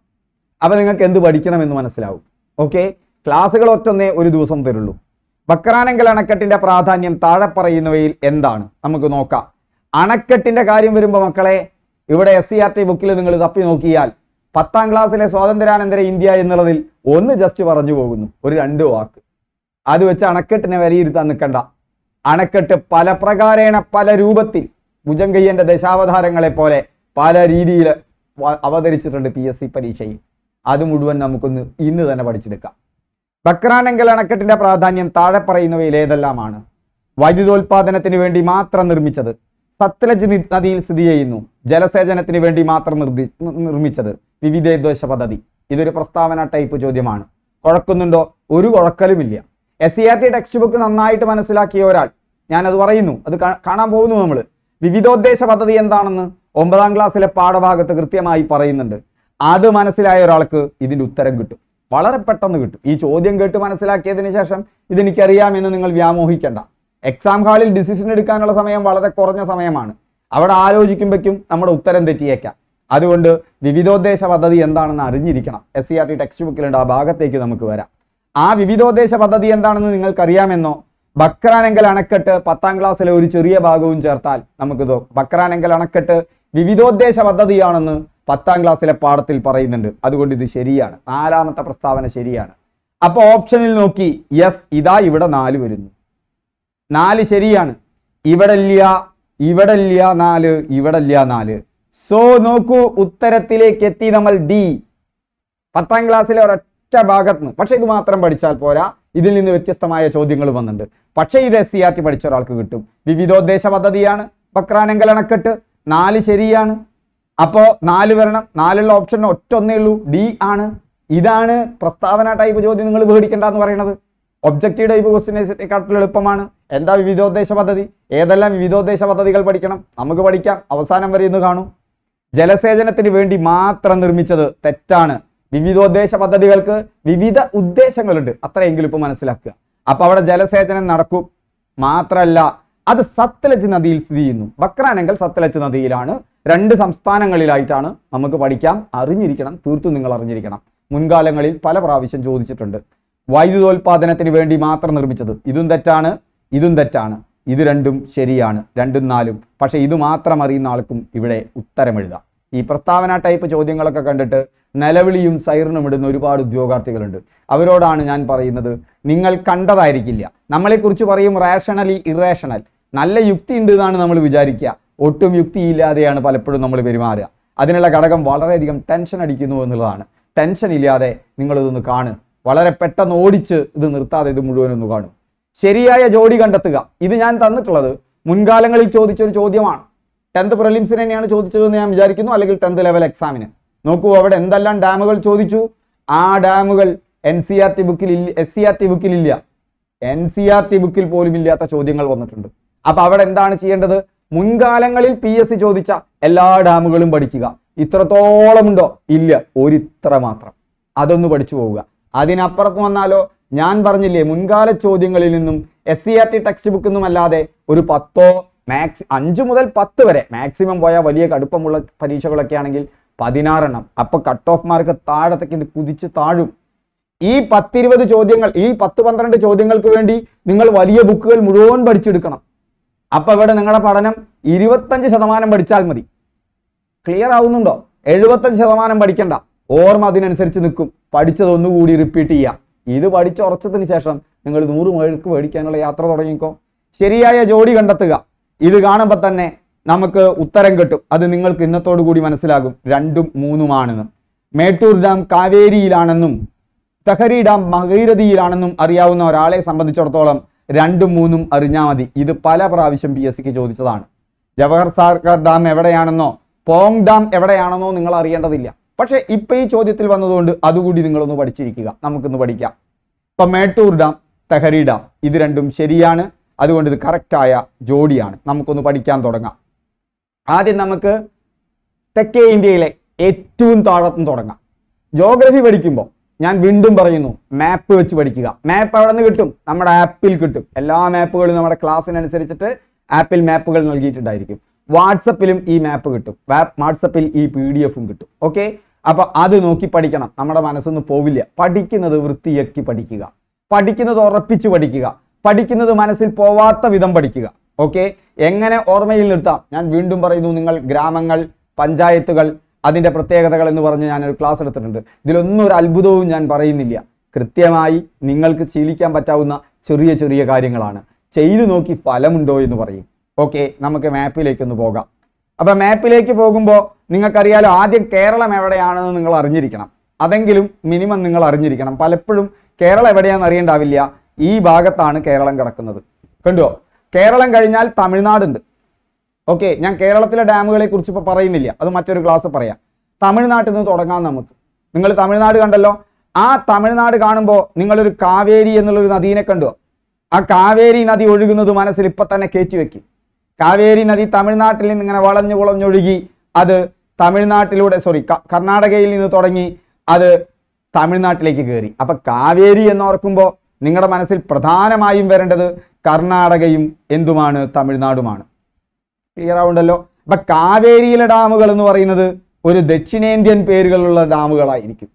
അപ്പോൾ നിങ്ങൾക്ക് എന്ത് പഠിക്കണമെന്ന് മനസ്സിലാവും ഓക്കെ ക്ലാസ്സുകൾ ഒറ്റന്നേ ഒരു ദിവസം തരുള്ളൂ ബക്രാനങ്കൽ അണക്കെട്ടിന്റെ പ്രാധാന്യം താഴെ പറയുന്നവയിൽ എന്താണ് നമുക്ക് നോക്കാം അണക്കെട്ടിന്റെ കാര്യം വരുമ്പോൾ മക്കളെ ഇവിടെ എസ് സി ആർ ടി ബുക്കിൽ നിങ്ങൾ തപ്പി നോക്കിയാൽ പത്താം ക്ലാസ്സിലെ സ്വാതന്ത്ര്യാനന്തര ഇന്ത്യ എന്നുള്ളതിൽ ഒന്ന് ജസ്റ്റ് പറഞ്ഞു പോകുന്നു ഒരു രണ്ട് വാക്ക് അത് വെച്ച് അണക്കെട്ടിനെ വിലയിരുത്താൻ നിൽക്കണ്ട അണക്കെട്ട് പല പ്രകാരേണ പല രൂപത്തിൽ ഭുജങ്കയ്യന്റെ ദശാവതാരങ്ങളെ പോലെ പല രീതിയിൽ അവതരിച്ചിട്ടുണ്ട് പി എസ് സി പരീക്ഷയിൽ അത് മുഴുവൻ നമുക്കൊന്ന് ഇന്ന് തന്നെ പഠിച്ചെടുക്കാം ബക്രാനങ്കൽ അണക്കെട്ടിന്റെ പ്രാധാന്യം താഴെ പറയുന്നവയിൽ ഏതെല്ലാമാണ് വൈദ്യുതോൽപാദനത്തിന് വേണ്ടി മാത്രം നിർമ്മിച്ചത് സത്ലജ് നദിയിൽ സ്ഥിതി ചെയ്യുന്നു ജലസേചനത്തിന് വേണ്ടി മാത്രം നിർദ്ദി നിർമ്മിച്ചത് വിവിധേദ്വേഷ പദ്ധതി ഇതൊരു പ്രസ്താവന ടൈപ്പ് ചോദ്യമാണ് കുഴക്കുന്നുണ്ടോ ഒരു കുഴക്കലുമില്ല S C R T text book നന്നായിട്ട് മനസ്സിലാക്കിയ ഒരാൾ ഞാനത് പറയുന്നു അത് കാണാൻ പോകുന്നു നമ്മൾ വിവിധോദ്ദേശ പദ്ധതി എന്താണെന്ന് ഒമ്പതാം ക്ലാസ്സിലെ പാഠഭാഗത്ത് കൃത്യമായി പറയുന്നുണ്ട് അത് മനസ്സിലായ ഒരാൾക്ക് ഇതിൻ്റെ ഉത്തരം കിട്ടും വളരെ പെട്ടെന്ന് കിട്ടും ഈ ചോദ്യം കേട്ട് മനസ്സിലാക്കിയതിന് ശേഷം ഇതെനിക്കറിയാമെന്ന് നിങ്ങൾ വ്യാമോഹിക്കേണ്ട എക്സാം ഹാളിൽ ഡിസിഷൻ എടുക്കാനുള്ള സമയം വളരെ കുറഞ്ഞ സമയമാണ് അവിടെ ആലോചിക്കുമ്പോഴേക്കും നമ്മുടെ ഉത്തരം തെറ്റിയേക്കാം അതുകൊണ്ട് വിവിധോദ്ദേശ പദ്ധതി എന്താണെന്ന് അറിഞ്ഞിരിക്കണം S C R T text ബുക്കിലുണ്ട് ആ ഭാഗത്തേക്ക് നമുക്ക് വരാം ആ വിവിധോദ്ദേശ പദ്ധതി എന്താണെന്ന് നിങ്ങൾക്കറിയാമെന്നോ ബക്രാനെങ്കിൽ അണക്കെട്ട് പത്താം ക്ലാസ്സിലെ ഒരു ചെറിയ ഭാഗവും ചേർത്താൽ നമുക്കിത് ബക്രാനെങ്കിൽ അണക്കെട്ട് വിവിധോദ്ദേശ പദ്ധതിയാണെന്ന് പത്താം ക്ലാസ്സിലെ പാഠത്തിൽ പറയുന്നുണ്ട് അതുകൊണ്ട് ഇത് ശരിയാണ് നാലാമത്തെ പ്രസ്താവന ശരിയാണ് അപ്പോൾ ഓപ്ഷനിൽ നോക്കി യെസ് ഇതാ ഇവിടെ നാല് വരുന്നു നാല് ശരിയാണ് ഇവിടെ ഇല്ല ഇവിടെ ഇല്ല നാല് ഇവിടെ ഇല്ല നാല് സോ നോക്കൂ ഉത്തരത്തിലേക്ക് എത്തി നമ്മൾ ഡി പത്താം ക്ലാസ്സിലെ ഒരൊറ്റ ഭാഗത്ത് നിന്ന് പക്ഷെ ഇത് മാത്രം പഠിച്ചാൽ പോരാ ഇതിൽ നിന്ന് വ്യത്യസ്തമായ ചോദ്യങ്ങൾ വന്നിട്ടുണ്ട് പക്ഷേ ഇത് എസ് സി ആർ ടി പഠിച്ച ഒരാൾക്ക് കിട്ടും വിവിധോദ്ദേശ പദ്ധതിയാണ് വക്രാനങ്കൽ അണക്കെട്ട് നാല് ശരിയാണ് അപ്പോ നാല് വരണം നാലുള്ള ഓപ്ഷൻ ഒറ്റ ഒന്നേ ഉള്ളൂ ഡി ആണ് ഇതാണ് പ്രസ്താവന ടൈപ്പ് ചോദ്യം നിങ്ങൾ പേടിക്കേണ്ട എന്ന് പറയുന്നത് ഒബ്ജക്റ്റീവ് ടൈപ്പ് ക്വസ്റ്റിനേക്കാട്ടിൽ എളുപ്പമാണ് എന്താ വിവിധോദ്ദേശ പദ്ധതി ഏതെല്ലാം വിവിധോദ്ദേശ പദ്ധതികൾ പഠിക്കണം നമുക്ക് പഠിക്കാം അവസാനം വരെ ഇന്ന് കാണും ജലസേചനത്തിന് വേണ്ടി മാത്രം നിർമ്മിച്ചത് തെറ്റാണ് വിവിധോദ്ദേശ പദ്ധതികൾക്ക് വിവിധ ഉദ്ദേശങ്ങളുണ്ട് അത്രയെങ്കിലും ഇപ്പൊ മനസ്സിലാക്കുക അപ്പോൾ അവിടെ ജലസേചനം നടക്കും മാത്രമല്ല അത് സത്ലജ് നദിയിൽ സ്ഥിതി ചെയ്യുന്നു ബക്രാനെങ്കിൽ സത്ലജ് നദിയിലാണ് രണ്ട് സംസ്ഥാനങ്ങളിലായിട്ടാണ് നമുക്ക് പഠിക്കാം അറിഞ്ഞിരിക്കണം തീർത്തും നിങ്ങൾ അറിഞ്ഞിരിക്കണം മുൻകാലങ്ങളിൽ പല പ്രാവശ്യം ചോദിച്ചിട്ടുണ്ട് വൈദ്യുതോൽപാദനത്തിന് വേണ്ടി മാത്രം നിർമ്മിച്ചത് ഇതും തെറ്റാണ് ഇതും തെറ്റാണ് ഇത് രണ്ടും ശരിയാണ് രണ്ടും നാലും പക്ഷേ ഇത് മാത്രം അറിയുന്ന ആൾക്കും ഇവിടെ ഉത്തരമെഴുതാം ഈ പ്രസ്താവന ടൈപ്പ് ചോദ്യങ്ങളൊക്കെ കണ്ടിട്ട് നിലവിളിയും സൈറിനും ഇടുന്ന ഒരുപാട് ഉദ്യോഗാർത്ഥികളുണ്ട് അവരോടാണ് ഞാൻ പറയുന്നത് നിങ്ങൾ കണ്ടതായിരിക്കില്ല നമ്മളെക്കുറിച്ച് പറയും റേഷണലി ഇറേഷണൽ നല്ല യുക്തി ഉണ്ട് എന്നാണ് നമ്മൾ വിചാരിക്കുക ഒട്ടും യുക്തിയില്ലാതെയാണ് പലപ്പോഴും നമ്മൾ പെരുമാറുക അതിനുള്ള ഘടകം വളരെയധികം ടെൻഷൻ അടിക്കുന്നു എന്നുള്ളതാണ് ടെൻഷൻ ഇല്ലാതെ നിങ്ങളിതൊന്ന് കാണും വളരെ പെട്ടെന്ന് ഓടിച്ച് ഇത് നിർത്താതെ ഇത് മുഴുവനൊന്ന് കാണും ശരിയായ ജോഡി കണ്ടെത്തുക ഇത് ഞാൻ തന്നിട്ടുള്ളത് മുൻകാലങ്ങളിൽ ചോദിച്ചൊരു ചോദ്യമാണ് ടെൻത്ത് പ്രിലിംസിന് തന്നെയാണ് ചോദിച്ചതെന്ന് ഞാൻ വിചാരിക്കുന്നു അല്ലെങ്കിൽ ടെൻത്ത് ലെവൽ എക്സാമിന് നോക്കൂ അവിടെ എന്തെല്ലാം ഡാമുകൾ ചോദിച്ചു ആ ഡാമുകൾ എൻ സി ആർ ടി ബുക്കിൽ എസ് സി ആർ ടി ബുക്കിൽ ഇല്ല എൻ സി ആർ ടി ബുക്കിൽ പോലും ഇല്ലാത്ത ചോദ്യങ്ങൾ വന്നിട്ടുണ്ട് അപ്പോൾ അവിടെ എന്താണ് ചെയ്യേണ്ടത് മുൻകാലങ്ങളിൽ പി എസ് സി ചോദിച്ച എല്ലാ ഡാമുകളും പഠിക്കുക ഇത്രത്തോളം ഉണ്ടോ ഇല്ല ഒരിത്ര മാത്രം അതൊന്ന് പഠിച്ചു പോവുക അതിനപ്പുറത്ത് വന്നാലോ ഞാൻ പറഞ്ഞില്ലേ മുൻകാല ചോദ്യങ്ങളിൽ നിന്നും S C R T text book നിന്നും അല്ലാതെ ഒരു പത്തോ മാക്സ് അഞ്ചു മുതൽ പത്ത് വരെ മാക്സിമം പോയാൽ വലിയ കടുപ്പമുള്ള പരീക്ഷകളൊക്കെ ആണെങ്കിൽ പതിനാറെണ്ണം അപ്പോൾ കട്ട് ഓഫ് മാർക്ക് താഴത്തേക്ക് കുതിച്ച് താഴും ഈ പത്തിരുപത് ചോദ്യങ്ങൾ ഈ പത്ത് പന്ത്രണ്ട് ചോദ്യങ്ങൾക്ക് വേണ്ടി നിങ്ങൾ വലിയ ബുക്കുകൾ മുഴുവൻ പഠിച്ചെടുക്കണം അപ്പോൾ ഇവിടെ നിങ്ങളുടെ പഠനം ഇരുപത്തഞ്ച് ശതമാനം പഠിച്ചാൽ മതി ക്ലിയർ ആവുന്നുണ്ടോ എഴുപത്തഞ്ച് ശതമാനം പഠിക്കണ്ട ഓർമ്മ അതിനനുസരിച്ച് നിൽക്കും പഠിച്ചതൊന്നുകൂടി റിപ്പീറ്റ് ചെയ്യാം ഇത് പഠിച്ചുറച്ചതിന് ശേഷം നിങ്ങൾ നൂറ് മേൾക്ക് മേടിക്കാനുള്ള യാത്ര തുടങ്ങിക്കോ ശരിയായ ജോഡി കണ്ടെത്തുക ഇത് കാണുമ്പോൾ തന്നെ നമുക്ക് ഉത്തരം കിട്ടും അത് നിങ്ങൾക്ക് ഇന്നത്തോടു കൂടി മനസ്സിലാകും രണ്ടും മൂന്നുമാണെന്ന് മേട്ടൂർ ഡാം കാവേരിയിലാണെന്നും തഹരി ഡാം മകൈരതിയിലാണെന്നും അറിയാവുന്ന ഒരാളെ സംബന്ധിച്ചിടത്തോളം രണ്ടും മൂന്നും അറിഞ്ഞാൽ മതി ഇത് പല പ്രാവശ്യം പി എസ് സിക്ക് ചോദിച്ചതാണ് ജവഹർ സാർക്കാർ ഡാം എവിടെയാണെന്നോ പോങ് ഡാം എവിടെയാണെന്നോ നിങ്ങൾ അറിയേണ്ടതില്ല പക്ഷേ ഇപ്പം ഈ ചോദ്യത്തിൽ വന്നതുകൊണ്ട് അതുകൂടി നിങ്ങളൊന്ന് പഠിച്ചിരിക്കുക നമുക്കിന്ന് പഠിക്കാം ഇപ്പം മേട്ടൂർ ഡാം തെഹരി ഡാം ഇത് രണ്ടും ശരിയാണ് അതുകൊണ്ട് ഇത് കറക്റ്റായ ജോഡിയാണ് നമുക്കൊന്ന് പഠിക്കാൻ തുടങ്ങാം ആദ്യം നമുക്ക് തെക്കേ ഇന്ത്യയിലെ ഏറ്റവും താഴത്തും തുടങ്ങാം ജോഗ്രഫി പഠിക്കുമ്പോൾ ഞാൻ വീണ്ടും പറയുന്നു മാപ്പ് വെച്ച് പഠിക്കുക മാപ്പ് അവിടെ നിന്ന് കിട്ടും നമ്മുടെ ആപ്പിൽ കിട്ടും എല്ലാ മാപ്പുകളും നമ്മുടെ ക്ലാസ്സിനനുസരിച്ചിട്ട് ആപ്പിൽ മാപ്പുകൾ നൽകിയിട്ടുണ്ടായിരിക്കും വാട്സപ്പിലും ഈ മാപ്പ് കിട്ടും വാട്സപ്പിൽ ഈ പി ഡി എഫും കിട്ടും ഓക്കെ അപ്പൊ അത് നോക്കി പഠിക്കണം നമ്മുടെ മനസ്സൊന്നും പോവില്ല പഠിക്കുന്നത് വൃത്തിയാക്കി പഠിക്കുക പഠിക്കുന്നത് ഉറപ്പിച്ച് പഠിക്കുക പഠിക്കുന്നത് മനസ്സിൽ പോവാത്ത വിധം പഠിക്കുക ഓക്കെ എങ്ങനെ ഓർമ്മയിൽ നിർത്താം ഞാൻ വീണ്ടും പറയുന്നു നിങ്ങൾ ഗ്രാമങ്ങൾ പഞ്ചായത്തുകൾ അതിൻ്റെ പ്രത്യേകതകൾ എന്ന് പറഞ്ഞ് ഞാനൊരു ക്ലാസ് എടുത്തിട്ടുണ്ട് ഇതിലൊന്നും ഒരു അത്ഭുതവും ഞാൻ പറയുന്നില്ല കൃത്യമായി നിങ്ങൾക്ക് ശീലിക്കാൻ പറ്റാവുന്ന ചെറിയ ചെറിയ കാര്യങ്ങളാണ് ചെയ്തു നോക്കി ഫലമുണ്ടോ എന്ന് പറയും ഓക്കെ നമുക്ക് മാപ്പിലേക്കൊന്ന് പോകാം അപ്പോൾ മാപ്പിലേക്ക് പോകുമ്പോൾ നിങ്ങൾക്കറിയാലോ ആദ്യം കേരളം എവിടെയാണെന്ന് നിങ്ങൾ അറിഞ്ഞിരിക്കണം അതെങ്കിലും മിനിമം നിങ്ങൾ അറിഞ്ഞിരിക്കണം പലപ്പോഴും കേരളം എവിടെയാണെന്ന് അറിയണ്ടാവില്ല ഈ ഭാഗത്താണ് കേരളം കിടക്കുന്നത് കണ്ടുവോ കേരളം കഴിഞ്ഞാൽ തമിഴ്നാടുണ്ട് ഓക്കെ ഞാൻ കേരളത്തിലെ ഡാമുകളെ കുറിച്ച് ഇപ്പൊ പറയുന്നില്ല അത് മറ്റൊരു ക്ലാസ് പറയാം തമിഴ്നാട്ടിൽ നിന്ന് തുടങ്ങാം നമുക്ക് നിങ്ങൾ തമിഴ്നാട് കണ്ടല്ലോ ആ തമിഴ്നാട് കാണുമ്പോൾ നിങ്ങളൊരു കാവേരി എന്നുള്ളൊരു നദീനെ കണ്ടോ ആ കാവേരി നദി ഒഴുകുന്നത് മനസ്സിൽ ഇപ്പൊ തന്നെ കയറ്റി വെക്കും കാവേരി നദി തമിഴ്നാട്ടിൽ നിന്ന് ഇങ്ങനെ വളഞ്ഞു വളഞ്ഞൊഴുകി അത് തമിഴ്നാട്ടിലൂടെ സോറി കർണാടകയിൽ നിന്ന് തുടങ്ങി അത് തമിഴ്നാട്ടിലേക്ക് കയറി അപ്പൊ കാവേരി എന്നോർക്കുമ്പോൾ നിങ്ങളുടെ മനസ്സിൽ പ്രധാനമായും വരേണ്ടത് കർണാടകയും എന്തുമാണ് തമിഴ്നാടുമാണ് ക്ലിയർ ആവുണ്ടല്ലോ അപ്പൊ കാവേരിയിലെ ഡാമുകൾ എന്ന് പറയുന്നത് ഒരു ദക്ഷിണേന്ത്യൻ പേരുകളുള്ള ഡാമുകളായിരിക്കും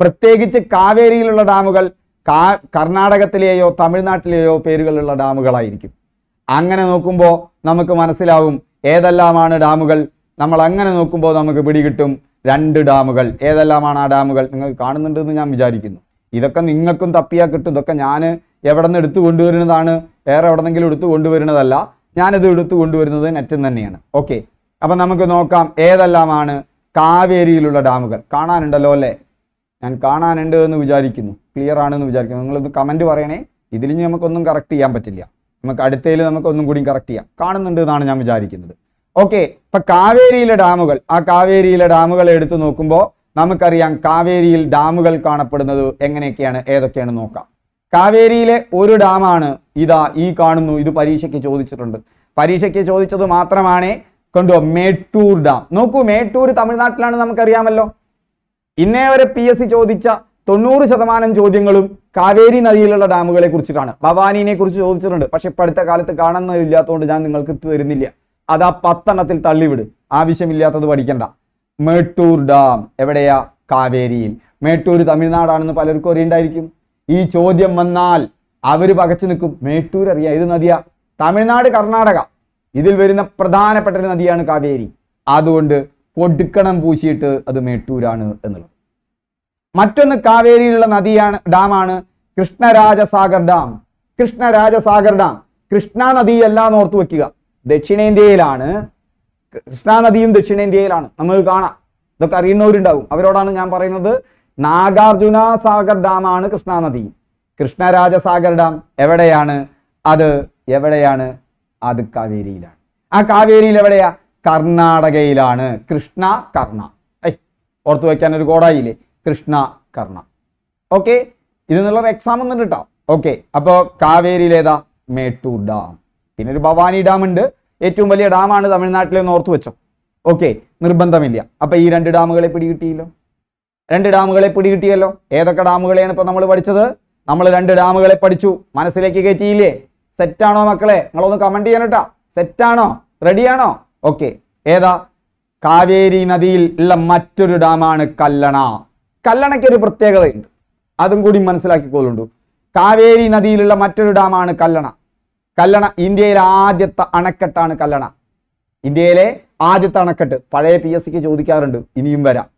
പ്രത്യേകിച്ച് കാവേരിയിലുള്ള ഡാമുകൾ കർണാടകത്തിലെയോ തമിഴ്നാട്ടിലെയോ പേരുകളുള്ള ഡാമുകളായിരിക്കും അങ്ങനെ നോക്കുമ്പോൾ നമുക്ക് മനസ്സിലാവും ഏതെല്ലാമാണ് ഡാമുകൾ നമ്മൾ അങ്ങനെ നോക്കുമ്പോൾ നമുക്ക് പിടികിട്ടും രണ്ട് ഡാമുകൾ ഏതെല്ലാമാണ് ആ ഡാമുകൾ നിങ്ങൾ കാണുന്നുണ്ടെന്ന് ഞാൻ വിചാരിക്കുന്നു ഇതൊക്കെ നിങ്ങൾക്കും തപ്പിയാൽ കിട്ടും ഇതൊക്കെ ഞാൻ എവിടെ നിന്ന് എടുത്തു കൊണ്ടുവരുന്നതാണ് വേറെ എവിടെ നിന്നെങ്കിലും എടുത്തു കൊണ്ടുവരുന്നതല്ല ഞാനത് എടുത്തു കൊണ്ടുവരുന്നത് നെറ്റിൽ തന്നെയാണ് ഓക്കെ അപ്പൊ നമുക്ക് നോക്കാം ഏതെല്ലാമാണ് കാവേരിയിലുള്ള ഡാമുകൾ കാണാനുണ്ടല്ലോ അല്ലേ ഞാൻ കാണാനുണ്ട് എന്ന് വിചാരിക്കുന്നു ക്ലിയർ ആണെന്ന് വിചാരിക്കുന്നു നിങ്ങളൊന്ന് കമൻറ്റ് പറയണേ ഇതിൽ നമുക്കൊന്നും കറക്റ്റ് ചെയ്യാൻ പറ്റില്ല നമുക്ക് അടുത്തതിൽ നമുക്കൊന്നും കൂടി കറക്റ്റ് ചെയ്യാം കാണുന്നുണ്ട് എന്നാണ് ഞാൻ വിചാരിക്കുന്നത് ഓക്കെ ഇപ്പൊ കാവേരിയിലെ ഡാമുകൾ ആ കാവേരിയിലെ ഡാമുകൾ എടുത്തു നോക്കുമ്പോൾ നമുക്കറിയാം കാവേരിയിൽ ഡാമുകൾ കാണപ്പെടുന്നത് എങ്ങനെയൊക്കെയാണ് ഏതൊക്കെയാണ് നോക്കാം കാവേരിയിലെ ഒരു ഡാമാണ് ഇതാ ഈ കാണുന്നു ഇത് പരീക്ഷയ്ക്ക് ചോദിച്ചിട്ടുണ്ട് പരീക്ഷയ്ക്ക് ചോദിച്ചത് മാത്രമാണ് കണ്ടോ മേട്ടൂർ ഡാം നോക്കൂ മേട്ടൂർ തമിഴ്നാട്ടിലാണ് നമുക്കറിയാമല്ലോ ഇന്നേ വരെ പി എസ് സി ചോദിച്ച തൊണ്ണൂറ് ശതമാനം ചോദ്യങ്ങളും കാവേരി നദിയിലുള്ള ഡാമുകളെ കുറിച്ചിട്ടാണ് ഭവാനിനെ കുറിച്ച് ചോദിച്ചിട്ടുണ്ട് പക്ഷെ ഇപ്പോഴത്തെ കാലത്ത് കാണുന്നതില്ലാത്തതുകൊണ്ട് ഞാൻ നിങ്ങൾക്ക് തരുന്നില്ല അത് ആ പത്തെണ്ണത്തിൽ തള്ളിവിട് ആവശ്യമില്ലാത്തത് പഠിക്കണ്ട മേട്ടൂർ ഡാം എവിടെയാ കാവേരിയിൽ മേട്ടൂർ തമിഴ്നാടാണെന്ന് പലർക്കും അറിയണ്ടായിരിക്കും ഈ ചോദ്യം വന്നാൽ അവർ പകച്ചു നിൽക്കും മേട്ടൂർ അറിയാം ഇത് നദിയാ തമിഴ്നാട് കർണാടക ഇതിൽ വരുന്ന പ്രധാനപ്പെട്ട ഒരു നദിയാണ് കാവേരി അതുകൊണ്ട് കൊടുക്കണം പൂശിയിട്ട് അത് മേട്ടൂരാണ് എന്നുള്ളത് മറ്റൊന്ന് കാവേരിയിലുള്ള നദിയാണ് ഡാമാണ് കൃഷ്ണരാജസാഗർ ഡാം കൃഷ്ണരാജസാഗർ ഡാം കൃഷ്ണ നദിയല്ല എന്ന് ഓർത്തു വെക്കുക ദക്ഷിണേന്ത്യയിലാണ് കൃഷ്ണ നദിയും ദക്ഷിണേന്ത്യയിലാണ് നമുക്ക് കാണാം ഇതൊക്കെ അറിയുന്നവരുണ്ടാവും അവരോടാണ് ഞാൻ പറയുന്നത് നാഗാർജുന സാഗർ ഡാമാണ് കൃഷ്ണ നദി കൃഷ്ണരാജസാഗർ ഡാം എവിടെയാണ് അത് എവിടെയാണ് അത് കാവേരിയിലാണ് ആ കാവേരിയിൽ എവിടെയാ കർണാടകയിലാണ് കൃഷ്ണ കർണ ഐ ഓർത്തു വയ്ക്കാൻ ഒരു കോടായില്ലേ കൃഷ്ണ കർണ ഓക്കെ ഇത് നിന്നുള്ളൊരു എക്സാം ഒന്നുണ്ട് കേട്ടോ ഓക്കെ അപ്പോൾ കാവേരിയിലേതാ മേട്ടൂർ ഡാം പിന്നെ ഒരു ഭവാനി ഡാം ഉണ്ട് ഏറ്റവും വലിയ ഡാമാണ് തമിഴ്നാട്ടിലെന്ന് ഓർത്തു വെച്ചോ ഓക്കെ നിർബന്ധമില്ല അപ്പോൾ ഈ രണ്ട് ഡാമുകളെ പിടികിട്ടിയല്ലോ രണ്ട് ഡാമുകളെ പിടികിട്ടിയല്ലോ ഏതൊക്കെ ഡാമുകളെയാണ് ഇപ്പോൾ നമ്മൾ പഠിച്ചത് നമ്മൾ രണ്ട് ഡാമുകളെ പഠിച്ചു മനസ്സിലേക്ക് കയറ്റിയില്ലേ സെറ്റാണോ മക്കളെ നിങ്ങളൊന്ന് കമൻറ്റ് ചെയ്യാൻ കേട്ടോ സെറ്റാണോ റെഡിയാണോ ഓക്കെ ഏതാ കാവേരി നദിയിൽ ഉള്ള മറ്റൊരു ഡാമാണ് കല്ലണ കല്ലണയ്ക്ക് ഒരു പ്രത്യേകതയുണ്ട് അതും കൂടി മനസ്സിലാക്കിക്കോളുണ്ടു കാവേരി നദിയിലുള്ള മറ്റൊരു ഡാമാണ് കല്ലണ കല്ലണ ഇന്ത്യയിലെ ആദ്യത്തെ അണക്കെട്ടാണ് കല്ലണ ഇന്ത്യയിലെ ആദ്യത്തെ അണക്കെട്ട് പഴയ പി എസ് സിക്ക് ചോദിക്കാറുണ്ട് ഇനിയും വരാം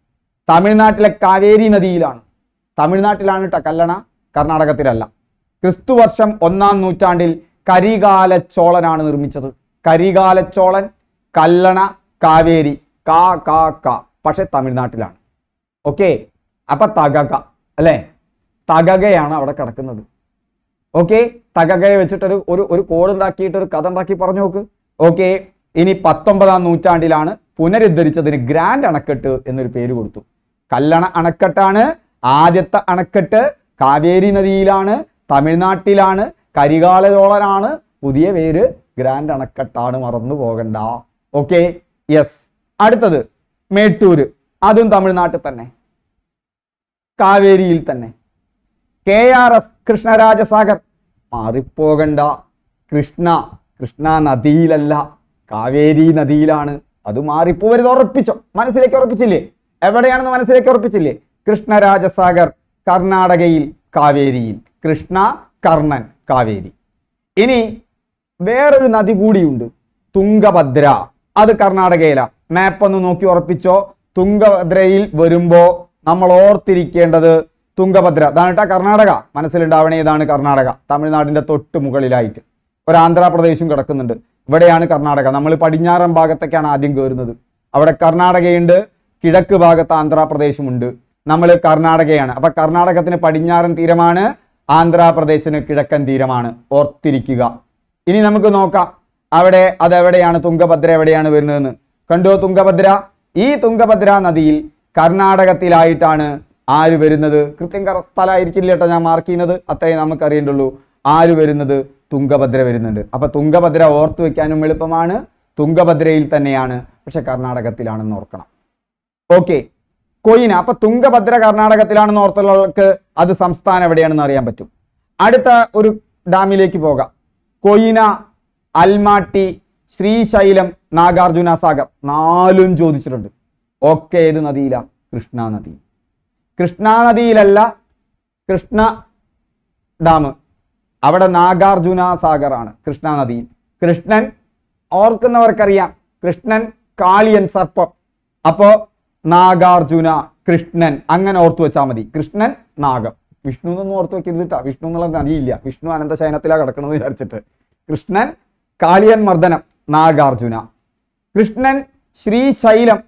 തമിഴ്നാട്ടിലെ കാവേരി നദിയിലാണ് തമിഴ്നാട്ടിലാണ് കേട്ടോ കല്ലണ കർണാടകത്തിലല്ല ക്രിസ്തുവർഷം ഒന്നാം നൂറ്റാണ്ടിൽ കരികാലച്ചോളനാണ് നിർമ്മിച്ചത് കരികാലച്ചോളൻ കല്ലണ കാവേരി കാ കാ കാ പക്ഷെ തമിഴ്നാട്ടിലാണ് ഓക്കെ അപ്പൊ തകക അല്ലേ തകകയാണ് അവിടെ കിടക്കുന്നത് ഓക്കെ തകകയെ വെച്ചിട്ടൊരു ഒരു ഒരു ഉണ്ടാക്കിയിട്ട് ഒരു കഥ ഉണ്ടാക്കി പറഞ്ഞു നോക്ക് ഓക്കെ ഇനി പത്തൊമ്പതാം നൂറ്റാണ്ടിലാണ് പുനരുദ്ധരിച്ചതിന് ഗ്രാൻഡ് അണക്കെട്ട് എന്നൊരു പേര് കൊടുത്തു കല്ലണ അണക്കെട്ടാണ് ആദ്യത്തെ അണക്കെട്ട് കാവേരി നദിയിലാണ് തമിഴ്നാട്ടിലാണ് കരികാലചോളനാണ് പുതിയ പേര് ഗ്രാൻഡ് അണക്കെട്ടാണ് മറന്നു പോകണ്ട ഓക്കെ യെസ് അടുത്തത് മേട്ടൂര് അതും തമിഴ്നാട്ടിൽ തന്നെ കാവേരിയിൽ തന്നെ കെ ആർ എസ് കൃഷ്ണരാജസാഗർ മാറിപ്പോകണ്ട കൃഷ്ണ കൃഷ്ണ നദിയിലല്ല കാവേരി നദിയിലാണ് അത് മാറിപ്പോരുത് ഉറപ്പിച്ചോ മനസ്സിലേക്ക് ഉറപ്പിച്ചില്ലേ എവിടെയാണെന്ന് മനസ്സിലേക്ക് ഉറപ്പിച്ചില്ലേ കൃഷ്ണരാജസാഗർ കർണാടകയിൽ കാവേരിയിൽ കൃഷ്ണ കർണൻ കാവേരി ഇനി വേറൊരു നദി കൂടിയുണ്ട് തുംഗഭദ്ര അത് കർണാടകയിലാ മാപ്പ് ഒന്ന് നോക്കി ഉറപ്പിച്ചോ തുംഗഭദ്രയിൽ വരുമ്പോ നമ്മൾ ഓർത്തിരിക്കേണ്ടത് തുംഗഭദ്ര അതാണ് കർണാടക മനസ്സിലുണ്ടാവണേ ഇതാണ് കർണാടക തമിഴ്നാടിന്റെ തൊട്ട് മുകളിലായിട്ട് ഒരു ആന്ധ്രാപ്രദേശും കിടക്കുന്നുണ്ട് ഇവിടെയാണ് കർണാടക നമ്മൾ പടിഞ്ഞാറൻ ഭാഗത്തേക്കാണ് ആദ്യം കയറുന്നത് അവിടെ കർണാടകയുണ്ട് കിഴക്ക് ഭാഗത്ത് ആന്ധ്രാപ്രദേശുമുണ്ട് നമ്മൾ കർണാടകയാണ് അപ്പം കർണാടകത്തിന് പടിഞ്ഞാറൻ തീരമാണ് ആന്ധ്രാപ്രദേശിന് കിഴക്കൻ തീരമാണ് ഓർത്തിരിക്കുക ഇനി നമുക്ക് നോക്കാം അവിടെ അതെവിടെയാണ് തുങ്കഭദ്ര എവിടെയാണ് വരുന്നതെന്ന് കണ്ടോ തുങ്കഭദ്ര ഈ തുങ്കഭദ്ര നദിയിൽ കർണാടകത്തിലായിട്ടാണ് ആര് വരുന്നത് കൃത്യം സ്ഥലമായിരിക്കില്ല കേട്ടോ ഞാൻ മാർക്ക് ചെയ്യുന്നത് അത്രയും നമുക്കറിയേണ്ടുള്ളൂ ആര് വരുന്നത് തുങ്കഭദ്ര വരുന്നുണ്ട് അപ്പോൾ തുങ്കഭദ്ര ഓർത്തു വെക്കാനും എളുപ്പമാണ് തുങ്കഭദ്രയിൽ തന്നെയാണ് പക്ഷെ കർണാടകത്തിലാണെന്ന് ഓർക്കണം ഓക്കെ കൊയിന അപ്പൊ തുങ്കഭദ്ര കർണാടകത്തിലാണെന്ന് ഓർത്തുള്ളവർക്ക് അത് സംസ്ഥാനം എവിടെയാണെന്ന് അറിയാൻ പറ്റും അടുത്ത ഒരു ഡാമിലേക്ക് പോകാം കൊയിന അൽമാട്ടി ശ്രീശൈലം നാഗാർജുന സാഗർ നാലും ചോദിച്ചിട്ടുണ്ട് ഒക്കെ ഏത് നദിയിലാണ് കൃഷ്ണ നദി കൃഷ്ണ നദിയിലല്ല കൃഷ്ണ ഡാം അവിടെ നാഗാർജുന സാഗറാണ് കൃഷ്ണ നദിയിൽ കൃഷ്ണൻ ഓർക്കുന്നവർക്കറിയാം കൃഷ്ണൻ കാളിയൻ സർപ്പം അപ്പോൾ നാഗാർജുന കൃഷ്ണൻ അങ്ങനെ ഓർത്തു വെച്ചാൽ മതി കൃഷ്ണൻ നാഗം വിഷ്ണു എന്നൊന്നും ഓർത്ത് വെക്കരുത് കേട്ടോ വിഷ്ണു എന്നുള്ളത് അറിയില്ല വിഷ്ണു ശയനത്തിലാണ് കിടക്കണമെന്ന് വിചാരിച്ചിട്ട് കൃഷ്ണൻ കാളിയൻ മർദ്ദനം നാഗാർജുന കൃഷ്ണൻ ശ്രീശൈലം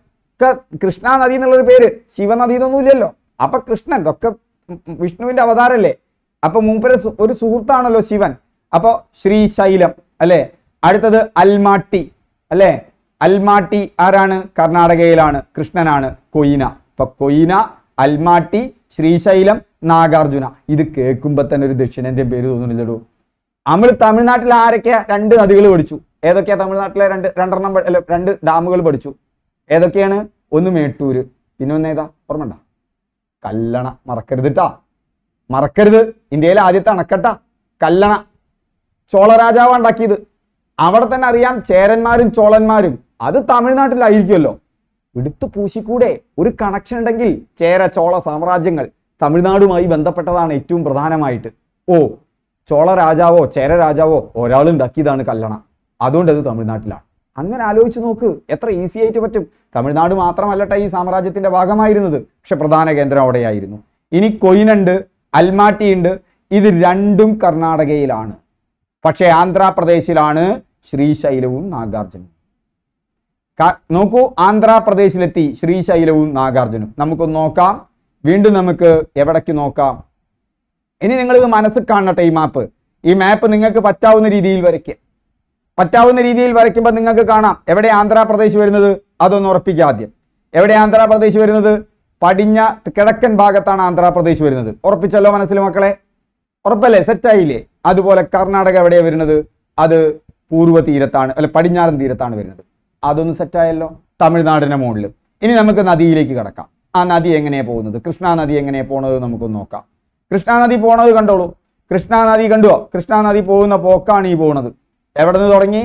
ഒക്കെ കൃഷ്ണ നദി എന്നുള്ളൊരു പേര് ശിവനദി എന്നൊന്നും ഇല്ലല്ലോ അപ്പൊ കൃഷ്ണൻ ഇതൊക്കെ വിഷ്ണുവിന്റെ അവതാരല്ലേ അപ്പൊ മൂപ്പര് ഒരു സുഹൃത്താണല്ലോ ശിവൻ അപ്പോ ശ്രീശൈലം അല്ലെ അടുത്തത് അൽമാട്ടി അല്ലേ അൽമാട്ടി ആരാണ് കർണാടകയിലാണ് കൃഷ്ണനാണ് കൊയിന അപ്പൊ കൊയിന അൽമാട്ടി ശ്രീശൈലം നാഗാർജുന ഇത് കേൾക്കുമ്പോ തന്നെ ഒരു ദക്ഷിണേന്ത്യൻ പേര് തോന്നുന്നില്ലടോ നമ്മൾ തമിഴ്നാട്ടിൽ ആരൊക്കെയാ രണ്ട് നദികൾ പഠിച്ചു ഏതൊക്കെയാ തമിഴ്നാട്ടിലെ രണ്ട് രണ്ടെണ്ണം അല്ല രണ്ട് ഡാമുകൾ പഠിച്ചു ഏതൊക്കെയാണ് ഒന്ന് മേട്ടൂര് പിന്നെ ഒന്ന് ഏതാ ഓർമ്മണ്ട കല്ലണ മറക്കരുത് കേട്ടാ മറക്കരുത് ഇന്ത്യയിലെ ആദ്യത്തെ അണക്കെട്ട കല്ലണ ചോള ഉണ്ടാക്കിയത് അവിടെ തന്നെ അറിയാം ചേരന്മാരും ചോളന്മാരും അത് തമിഴ്നാട്ടിലായിരിക്കുമല്ലോ എടുത്തു പൂശിക്കൂടെ ഒരു കണക്ഷൻ ഉണ്ടെങ്കിൽ ചേര ചോള സാമ്രാജ്യങ്ങൾ തമിഴ്നാടുമായി ബന്ധപ്പെട്ടതാണ് ഏറ്റവും പ്രധാനമായിട്ട് ഓ ചോള രാജാവോ ചേര രാജാവോ ഒരാൾ ഉണ്ടാക്കിയതാണ് കല്ലണ അതുകൊണ്ട് അത് തമിഴ്നാട്ടിലാണ് അങ്ങനെ ആലോചിച്ച് നോക്ക് എത്ര ഈസി ആയിട്ട് പറ്റും തമിഴ്നാട് മാത്രമല്ലട്ടെ ഈ സാമ്രാജ്യത്തിന്റെ ഭാഗമായിരുന്നത് പക്ഷെ പ്രധാന കേന്ദ്രം അവിടെയായിരുന്നു ഇനി കൊയിനുണ്ട് അൽമാട്ടിയുണ്ട് ഇത് രണ്ടും കർണാടകയിലാണ് പക്ഷേ ആന്ധ്രാപ്രദേശിലാണ് ശ്രീശൈലവും നാഗാർജുനും നോക്കൂ ആന്ധ്രാപ്രദേശിലെത്തി ശ്രീശൈലവും നാഗാർജുനും നമുക്കൊന്ന് നോക്കാം വീണ്ടും നമുക്ക് എവിടേക്ക് നോക്കാം ഇനി നിങ്ങളിത് മനസ്സിൽ കാണട്ടെ ഈ മാപ്പ് ഈ മാപ്പ് നിങ്ങൾക്ക് പറ്റാവുന്ന രീതിയിൽ വരയ്ക്കുക പറ്റാവുന്ന രീതിയിൽ വരയ്ക്കുമ്പോൾ നിങ്ങൾക്ക് കാണാം എവിടെ ആന്ധ്രാപ്രദേശ് വരുന്നത് അതൊന്ന് ഉറപ്പിക്കുക ആദ്യം എവിടെ ആന്ധ്രാപ്രദേശ് വരുന്നത് പടിഞ്ഞ കിഴക്കൻ ഭാഗത്താണ് ആന്ധ്രാപ്രദേശ് വരുന്നത് ഉറപ്പിച്ചല്ലോ മനസ്സിൽ മക്കളെ ഉറപ്പല്ലേ സെറ്റായില്ലേ അതുപോലെ കർണാടക എവിടെയാണ് വരുന്നത് അത് പൂർവ്വ തീരത്താണ് അല്ല പടിഞ്ഞാറൻ തീരത്താണ് വരുന്നത് അതൊന്ന് സെറ്റായല്ലോ തമിഴ്നാടിനെ മുകളിൽ ഇനി നമുക്ക് നദിയിലേക്ക് കിടക്കാം ആ നദി എങ്ങനെയാണ് പോകുന്നത് കൃഷ്ണാനദി നദി എങ്ങനെയാണ് പോണത് നമുക്കൊന്ന് നോക്കാം കൃഷ്ണാനദി നദി പോണത് കണ്ടോളൂ കൃഷ്ണാനദി നദി കണ്ടുവോ കൃഷ്ണാ നദി പോകുന്ന പോക്കാണ് ഈ പോകുന്നത് എവിടെ നിന്ന് തുടങ്ങി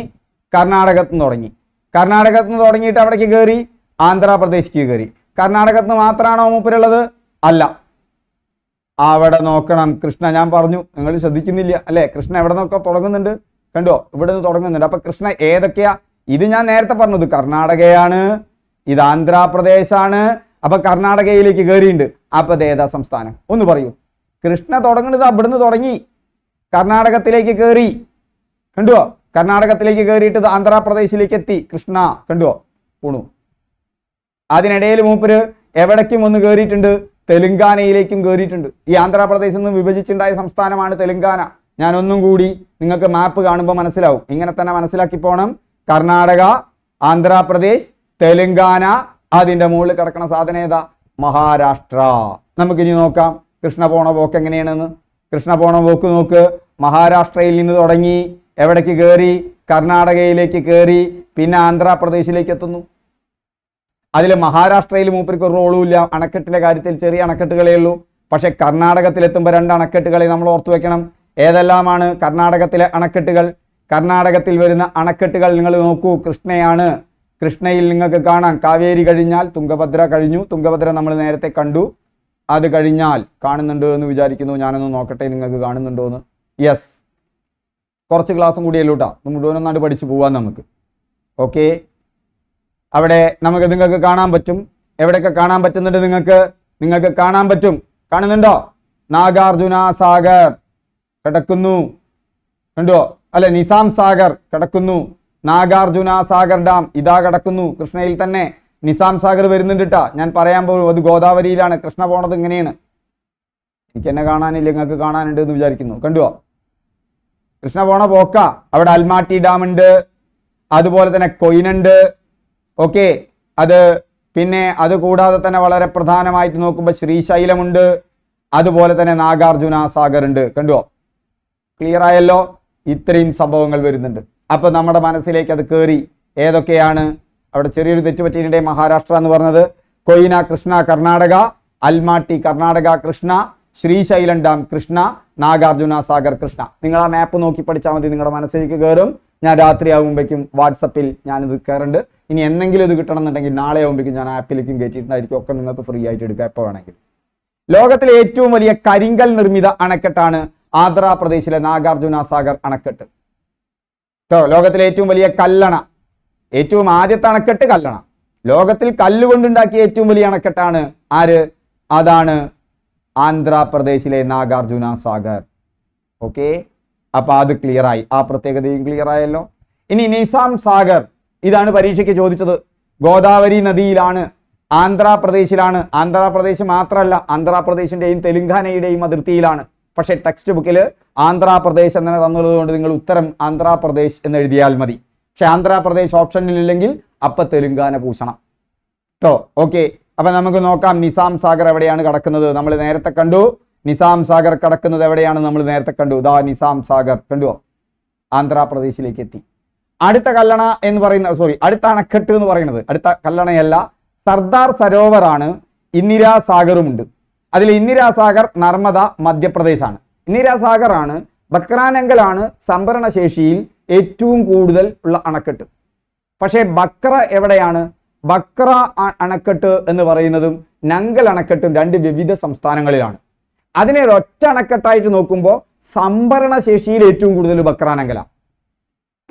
കർണാടകത്ത് നിന്ന് തുടങ്ങി കർണാടകത്ത് നിന്ന് തുടങ്ങിയിട്ട് അവിടേക്ക് കയറി ആന്ധ്രാപ്രദേശിക്ക് കയറി കർണാടകത്ത് നിന്ന് മാത്രമാണോ മൂപ്പരുള്ളത് അല്ല അവിടെ നോക്കണം കൃഷ്ണ ഞാൻ പറഞ്ഞു നിങ്ങൾ ശ്രദ്ധിക്കുന്നില്ല അല്ലേ കൃഷ്ണ എവിടെ നിന്നൊക്കെ തുടങ്ങുന്നുണ്ട് കണ്ടോ ഇവിടെ നിന്ന് തുടങ്ങുന്നുണ്ട് അപ്പൊ കൃഷ്ണ ഏതൊക്കെയാ ഇത് ഞാൻ നേരത്തെ പറഞ്ഞത് കർണാടകയാണ് ഇത് ആന്ധ്രാപ്രദേശാണ് അപ്പൊ കർണാടകയിലേക്ക് കയറിയിട്ടുണ്ട് അപ്പൊ ഏതാ സംസ്ഥാനം ഒന്ന് പറയൂ കൃഷ്ണ തുടങ്ങുന്നത് അവിടുന്ന് തുടങ്ങി കർണാടകത്തിലേക്ക് കയറി കണ്ടുവോ കർണാടകത്തിലേക്ക് കയറിയിട്ട് ആന്ധ്രാപ്രദേശിലേക്ക് എത്തി കൃഷ്ണ കണ്ടുവോ പോണു അതിനിടയിൽ മൂപ്പര് എവിടേക്കും ഒന്ന് കയറിയിട്ടുണ്ട് തെലുങ്കാനയിലേക്കും കയറിയിട്ടുണ്ട് ഈ ആന്ധ്രാപ്രദേശിൽ നിന്ന് വിഭജിച്ചുണ്ടായ സംസ്ഥാനമാണ് തെലുങ്കാന ഞാനൊന്നും കൂടി നിങ്ങൾക്ക് മാപ്പ് കാണുമ്പോൾ മനസ്സിലാവും ഇങ്ങനെ തന്നെ മനസ്സിലാക്കി പോകണം കർണാടക ആന്ധ്രാപ്രദേശ് തെലുങ്കാന അതിൻ്റെ മുകളിൽ കിടക്കുന്ന സാധനം ഏതാ മഹാരാഷ്ട്ര നമുക്കിനി നോക്കാം കൃഷ്ണ പോണ പോക്ക് എങ്ങനെയാണെന്ന് കൃഷ്ണ പോണ പോക്ക് നോക്ക് മഹാരാഷ്ട്രയിൽ നിന്ന് തുടങ്ങി എവിടേക്ക് കയറി കർണാടകയിലേക്ക് കയറി പിന്നെ ആന്ധ്രാപ്രദേശിലേക്ക് എത്തുന്നു അതിൽ മഹാരാഷ്ട്രയിൽ മൂപ്പർക്ക് ഒരു റോളുമില്ല അണക്കെട്ടിലെ കാര്യത്തിൽ ചെറിയ അണക്കെട്ടുകളേ ഉള്ളൂ പക്ഷേ കർണാടകത്തിലെത്തുമ്പോൾ രണ്ട് അണക്കെട്ടുകളെ നമ്മൾ ഓർത്തു വെക്കണം ഏതെല്ലാമാണ് കർണാടകത്തിലെ അണക്കെട്ടുകൾ കർണാടകത്തിൽ വരുന്ന അണക്കെട്ടുകൾ നിങ്ങൾ നോക്കൂ കൃഷ്ണയാണ് കൃഷ്ണയിൽ നിങ്ങൾക്ക് കാണാം കാവേരി കഴിഞ്ഞാൽ തുങ്കഭദ്ര കഴിഞ്ഞു തുങ്കഭദ്ര നമ്മൾ നേരത്തെ കണ്ടു അത് കഴിഞ്ഞാൽ കാണുന്നുണ്ടോ എന്ന് വിചാരിക്കുന്നു ഞാനൊന്ന് നോക്കട്ടെ നിങ്ങൾക്ക് കാണുന്നുണ്ടോ എന്ന് യെസ് കുറച്ച് ക്ലാസ്സും കൂടി അല്ലൂട്ടാ മുഴുവനൊന്നാണ്ട് പഠിച്ചു പോവാം നമുക്ക് ഓക്കെ അവിടെ നമുക്ക് നിങ്ങൾക്ക് കാണാൻ പറ്റും എവിടെയൊക്കെ കാണാൻ പറ്റുന്നുണ്ട് നിങ്ങൾക്ക് നിങ്ങൾക്ക് കാണാൻ പറ്റും കാണുന്നുണ്ടോ നാഗാർജുന സാഗർ കിടക്കുന്നു കണ്ടോ അല്ലെ നിസാം സാഗർ കിടക്കുന്നു നാഗാർജുന സാഗർ ഡാം ഇതാ കിടക്കുന്നു കൃഷ്ണയിൽ തന്നെ നിസാം സാഗർ വരുന്നുണ്ട് ഞാൻ പറയാൻ പോകും അത് ഗോദാവരിയിലാണ് കൃഷ്ണ പോണത് ഇങ്ങനെയാണ് എനിക്ക് എന്നെ കാണാനില്ല നിങ്ങൾക്ക് കാണാനുണ്ട് എന്ന് വിചാരിക്കുന്നു കണ്ടുവോ കൃഷ്ണ പോണ പോക്ക അവിടെ അൽമാട്ടി ഡാം ഉണ്ട് അതുപോലെ തന്നെ കൊയിനുണ്ട് ഓക്കെ അത് പിന്നെ അത് കൂടാതെ തന്നെ വളരെ പ്രധാനമായിട്ട് നോക്കുമ്പോൾ ശ്രീശൈലമുണ്ട് അതുപോലെ തന്നെ നാഗാർജുന സാഗർ ഉണ്ട് കണ്ടുവോ ക്ലിയർ ആയല്ലോ ഇത്രയും സംഭവങ്ങൾ വരുന്നുണ്ട് അപ്പോൾ നമ്മുടെ മനസ്സിലേക്ക് അത് കയറി ഏതൊക്കെയാണ് അവിടെ ചെറിയൊരു തെറ്റുപറ്റിയിടെ മഹാരാഷ്ട്ര എന്ന് പറഞ്ഞത് കൊയിന കൃഷ്ണ കർണാടക അൽമാട്ടി കർണാടക കൃഷ്ണ ശ്രീശൈലം ഡാം കൃഷ്ണ നാഗാർജുന സാഗർ കൃഷ്ണ നിങ്ങൾ ആ മാപ്പ് നോക്കി പഠിച്ചാൽ മതി നിങ്ങളുടെ മനസ്സിലേക്ക് കയറും ഞാൻ രാത്രി ആകുമ്പോഴേക്കും വാട്സപ്പിൽ ഞാനിത് കയറുണ്ട് ഇനി എന്തെങ്കിലും ഇത് കിട്ടണമെന്നുണ്ടെങ്കിൽ നാളെ ആകുമ്പോഴേക്കും ഞാൻ ആപ്പിലേക്കും കയറ്റിയിട്ടുണ്ടായിരിക്കും ഒക്കെ നിങ്ങൾക്ക് ഫ്രീ ആയിട്ട് എടുക്കാം എപ്പോൾ വേണമെങ്കിൽ ലോകത്തിലെ ഏറ്റവും വലിയ കരിങ്കൽ നിർമ്മിത അണക്കെട്ടാണ് ആന്ധ്രാപ്രദേശിലെ നാഗാർജുന സാഗർ അണക്കെട്ട് കേട്ടോ ലോകത്തിലെ ഏറ്റവും വലിയ കല്ലണ ഏറ്റവും ആദ്യത്തെ അണക്കെട്ട് കല്ലണ ലോകത്തിൽ കല്ലുകൊണ്ടുണ്ടാക്കിയ ഏറ്റവും വലിയ അണക്കെട്ടാണ് ആര് അതാണ് ആന്ധ്രാപ്രദേശിലെ നാഗാർജുന സാഗർ ഓക്കെ അപ്പൊ അത് ക്ലിയർ ആയി ആ പ്രത്യേകതയും ക്ലിയർ ആയല്ലോ ഇനി നിസാം സാഗർ ഇതാണ് പരീക്ഷയ്ക്ക് ചോദിച്ചത് ഗോദാവരി നദിയിലാണ് ആന്ധ്രാപ്രദേശിലാണ് ആന്ധ്രാപ്രദേശ് മാത്രമല്ല ആന്ധ്രാപ്രദേശിന്റെയും തെലുങ്കാനയുടെയും അതിർത്തിയിലാണ് പക്ഷേ ടെക്സ്റ്റ് ബുക്കിൽ ആന്ധ്രാപ്രദേശ് എന്നെ തന്നുള്ളതുകൊണ്ട് നിങ്ങൾ ഉത്തരം ആന്ധ്രാപ്രദേശ് എന്ന് എഴുതിയാൽ മതി പക്ഷെ ആന്ധ്രാപ്രദേശ് ഓപ്ഷനിലില്ലെങ്കിൽ അപ്പൊ തെലുങ്കാന പൂശണം കേട്ടോ ഓക്കെ അപ്പൊ നമുക്ക് നോക്കാം നിസാം സാഗർ എവിടെയാണ് കടക്കുന്നത് നമ്മൾ നേരത്തെ കണ്ടു നിസാം സാഗർ കടക്കുന്നത് എവിടെയാണ് നമ്മൾ നേരത്തെ കണ്ടു ദാ നിസാം സാഗർ കണ്ടുവോ ആന്ധ്രാപ്രദേശിലേക്ക് എത്തി അടുത്ത കല്ലണ എന്ന് പറയുന്ന സോറി അടുത്ത അണക്കെട്ട് എന്ന് പറയുന്നത് അടുത്ത കല്ലണയല്ല സർദാർ സരോവറാണ് ഇന്ദിരാ സാഗറുമുണ്ട് അതിൽ ഇന്ദിരാസാഗർ നർമ്മദ മധ്യപ്രദേശാണ് ഇന്ദിരാസാഗറാണ് ബക്രാനങ്കലാണ് സംഭരണശേഷിയിൽ ഏറ്റവും കൂടുതൽ ഉള്ള അണക്കെട്ട് പക്ഷേ ബക്ര എവിടെയാണ് ബക്ര അണക്കെട്ട് എന്ന് പറയുന്നതും നങ്കൽ അണക്കെട്ടും രണ്ട് വിവിധ സംസ്ഥാനങ്ങളിലാണ് അതിനെ ഒറ്റ അണക്കെട്ടായിട്ട് നോക്കുമ്പോൾ ശേഷിയിൽ ഏറ്റവും കൂടുതൽ ബക്രാനങ്കല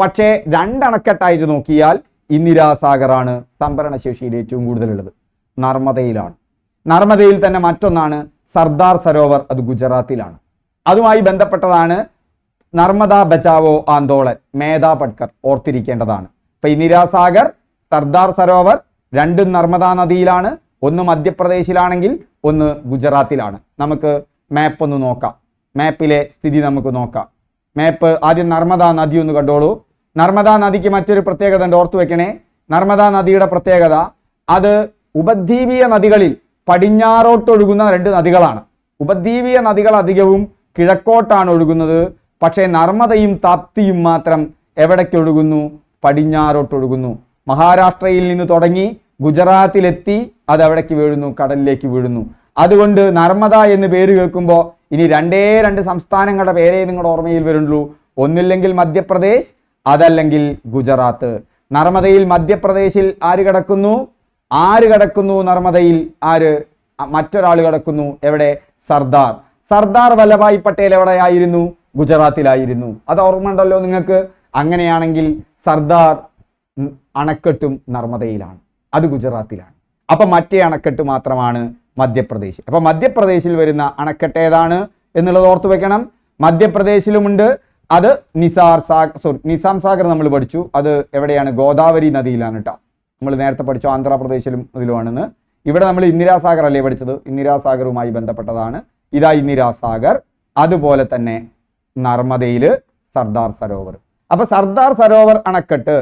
പക്ഷേ രണ്ടണക്കെട്ടായിട്ട് നോക്കിയാൽ ഇന്ദിരാസാഗറാണ് സംഭരണശേഷിയിൽ ഏറ്റവും കൂടുതലുള്ളത് നർമ്മദയിലാണ് നർമ്മദയിൽ തന്നെ മറ്റൊന്നാണ് സർദാർ സരോവർ അത് ഗുജറാത്തിലാണ് അതുമായി ബന്ധപ്പെട്ടതാണ് നർമ്മദ ബചാവോ ആന്തോളൻ മേധാ പട്കർ ഓർത്തിരിക്കേണ്ടതാണ് ഇപ്പൊ ഇന്ദിരാസാഗർ സർദാർ സരോവർ രണ്ടും നർമ്മദാ നദിയിലാണ് ഒന്ന് മധ്യപ്രദേശിലാണെങ്കിൽ ഒന്ന് ഗുജറാത്തിലാണ് നമുക്ക് മാപ്പ് ഒന്ന് നോക്കാം മാപ്പിലെ സ്ഥിതി നമുക്ക് നോക്കാം മാപ്പ് ആദ്യം നർമ്മദ നദി ഒന്ന് കണ്ടോളൂ നർമ്മദ നദിക്ക് മറ്റൊരു പ്രത്യേകത ഉണ്ട് ഓർത്തു വെക്കണേ നർമ്മദ നദിയുടെ പ്രത്യേകത അത് ഉപദ്വീപീയ നദികളിൽ പടിഞ്ഞാറോട്ടൊഴുകുന്ന രണ്ട് നദികളാണ് ഉപദ്വീപീയ നദികൾ അധികവും കിഴക്കോട്ടാണ് ഒഴുകുന്നത് പക്ഷേ നർമ്മദയും താപ്തിയും മാത്രം എവിടേക്കൊഴുകുന്നു പടിഞ്ഞാറോട്ടൊഴുകുന്നു മഹാരാഷ്ട്രയിൽ നിന്ന് തുടങ്ങി ഗുജറാത്തിലെത്തി അത് എവിടേക്ക് വീഴുന്നു കടലിലേക്ക് വീഴുന്നു അതുകൊണ്ട് നർമ്മദ എന്ന് പേര് കേൾക്കുമ്പോൾ ഇനി രണ്ടേ രണ്ട് സംസ്ഥാനങ്ങളുടെ പേരേ നിങ്ങളുടെ ഓർമ്മയിൽ വരുള്ളൂ ഒന്നില്ലെങ്കിൽ മധ്യപ്രദേശ് അതല്ലെങ്കിൽ ഗുജറാത്ത് നർമ്മദയിൽ മധ്യപ്രദേശിൽ ആര് കിടക്കുന്നു ആര് കിടക്കുന്നു നർമ്മദയിൽ ആര് മറ്റൊരാൾ കിടക്കുന്നു എവിടെ സർദാർ സർദാർ വല്ലഭായ് പട്ടേൽ എവിടെയായിരുന്നു ഗുജറാത്തിലായിരുന്നു അത് ഓർമ്മണ്ടല്ലോ നിങ്ങൾക്ക് അങ്ങനെയാണെങ്കിൽ സർദാർ അണക്കെട്ടും നർമ്മദയിലാണ് അത് ഗുജറാത്തിലാണ് അപ്പം മറ്റേ അണക്കെട്ട് മാത്രമാണ് മധ്യപ്രദേശ് അപ്പം മധ്യപ്രദേശിൽ വരുന്ന അണക്കെട്ട് ഏതാണ് എന്നുള്ളത് ഓർത്തു വെക്കണം മധ്യപ്രദേശിലുമുണ്ട് അത് നിസാർ സാഗർ സോറി നിസാം സാഗർ നമ്മൾ പഠിച്ചു അത് എവിടെയാണ് ഗോദാവരി നദിയിലാണ് കേട്ടോ നമ്മൾ നേരത്തെ പഠിച്ചു ആന്ധ്രാപ്രദേശിലും ഇതിലുമാണെന്ന് ഇവിടെ നമ്മൾ ഇന്ദിരാസാഗർ അല്ലേ പഠിച്ചത് ഇന്ദിരാസാഗറുമായി ബന്ധപ്പെട്ടതാണ് ഇതാ ഇന്ദിരാസാഗർ അതുപോലെ തന്നെ നർമ്മദയിൽ സർദാർ സരോവർ അപ്പൊ സർദാർ സരോവർ അണക്കെട്ട്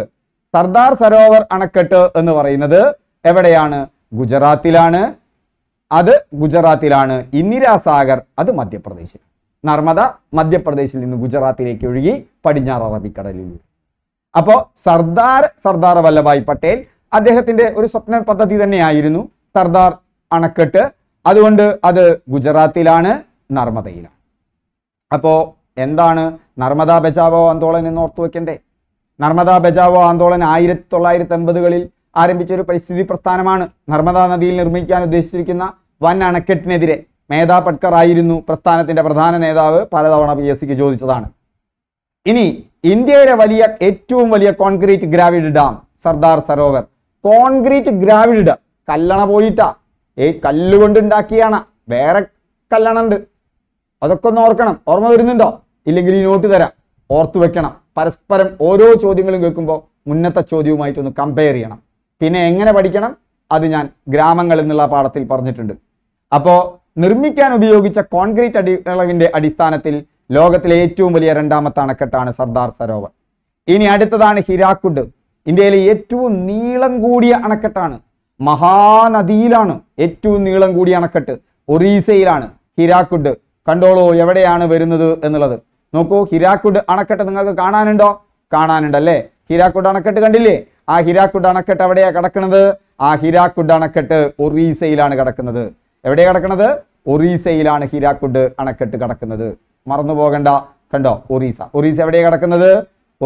സർദാർ സരോവർ അണക്കെട്ട് എന്ന് പറയുന്നത് എവിടെയാണ് ഗുജറാത്തിലാണ് അത് ഗുജറാത്തിലാണ് ഇന്ദിരാസാഗർ അത് മധ്യപ്രദേശിൽ നർമ്മദ മധ്യപ്രദേശിൽ നിന്ന് ഗുജറാത്തിലേക്ക് ഒഴുകി പടിഞ്ഞാറ് അറബിക്കടലിൽ അപ്പോൾ സർദാർ സർദാർ വല്ലഭായ് പട്ടേൽ അദ്ദേഹത്തിന്റെ ഒരു സ്വപ്ന പദ്ധതി തന്നെയായിരുന്നു സർദാർ അണക്കെട്ട് അതുകൊണ്ട് അത് ഗുജറാത്തിലാണ് നർമ്മദയിലാണ് അപ്പോ എന്താണ് നർമ്മദ ബജാവോ ആന്തോളൻ എന്ന് ഓർത്തു വെക്കണ്ടേ നർമ്മദ ബജാവോ ആന്തോളൻ ആയിരത്തി തൊള്ളായിരത്തി എൺപതുകളിൽ ആരംഭിച്ച ഒരു പരിസ്ഥിതി പ്രസ്ഥാനമാണ് നർമ്മദ നദിയിൽ നിർമ്മിക്കാൻ ഉദ്ദേശിച്ചിരിക്കുന്ന വൻ അണക്കെട്ടിനെതിരെ മേധാ പട്കർ ആയിരുന്നു പ്രസ്ഥാനത്തിന്റെ പ്രധാന നേതാവ് പലതവണ പി എസ് സിക്ക് ചോദിച്ചതാണ് ഇനി ഇന്ത്യയിലെ വലിയ ഏറ്റവും വലിയ concrete gravity dam Sardar Sarovar concrete gravity കല്ലണ പോയിട്ടാ ഏ കല്ലുകൊണ്ട് ഉണ്ടാക്കിയാണ് വേറെ കല്ലണ ഉണ്ട് അതൊക്കെ ഒന്ന് ഓർക്കണം ഓർമ്മ വരുന്നുണ്ടോ ഇല്ലെങ്കിൽ ഈ നോട്ട് തരാം ഓർത്തു വെക്കണം പരസ്പരം ഓരോ ചോദ്യങ്ങളും കേൾക്കുമ്പോൾ മുന്നത്തെ ചോദ്യവുമായിട്ടൊന്ന് കമ്പയർ ചെയ്യണം പിന്നെ എങ്ങനെ പഠിക്കണം അത് ഞാൻ ഗ്രാമങ്ങൾ എന്നുള്ള പാഠത്തിൽ പറഞ്ഞിട്ടുണ്ട് അപ്പോൾ നിർമ്മിക്കാൻ ഉപയോഗിച്ച കോൺക്രീറ്റ് അടി അളവിൻ്റെ അടിസ്ഥാനത്തിൽ ലോകത്തിലെ ഏറ്റവും വലിയ രണ്ടാമത്തെ അണക്കെട്ടാണ് സർദാർ സരോവർ ഇനി അടുത്തതാണ് ഹിരാക്കുണ്ട് ഇന്ത്യയിലെ ഏറ്റവും നീളം കൂടിയ അണക്കെട്ടാണ് മഹാനദിയിലാണ് ഏറ്റവും നീളം കൂടിയ അണക്കെട്ട് ഒറീസയിലാണ് ഹിരാക്കുഡ് കണ്ടോളോ എവിടെയാണ് വരുന്നത് എന്നുള്ളത് നോക്കൂ ഹിരാക്കുഡ് അണക്കെട്ട് നിങ്ങൾക്ക് കാണാനുണ്ടോ കാണാനുണ്ടല്ലേ ഹിരാക്കുഡ് അണക്കെട്ട് കണ്ടില്ലേ ആ ഹിരാക്കുഡ് അണക്കെട്ട് എവിടെയാണ് കിടക്കുന്നത് ആ ഹിരാക്കുഡ് അണക്കെട്ട് ഒറീസയിലാണ് കിടക്കുന്നത് എവിടെയാണ് കിടക്കുന്നത് ഒറീസയിലാണ് ഹിരാക്കുഡ് അണക്കെട്ട് കിടക്കുന്നത് മറന്നു പോകണ്ട കണ്ടോ ഒറീസ ഒറീസ എവിടെയാണ് കിടക്കുന്നത്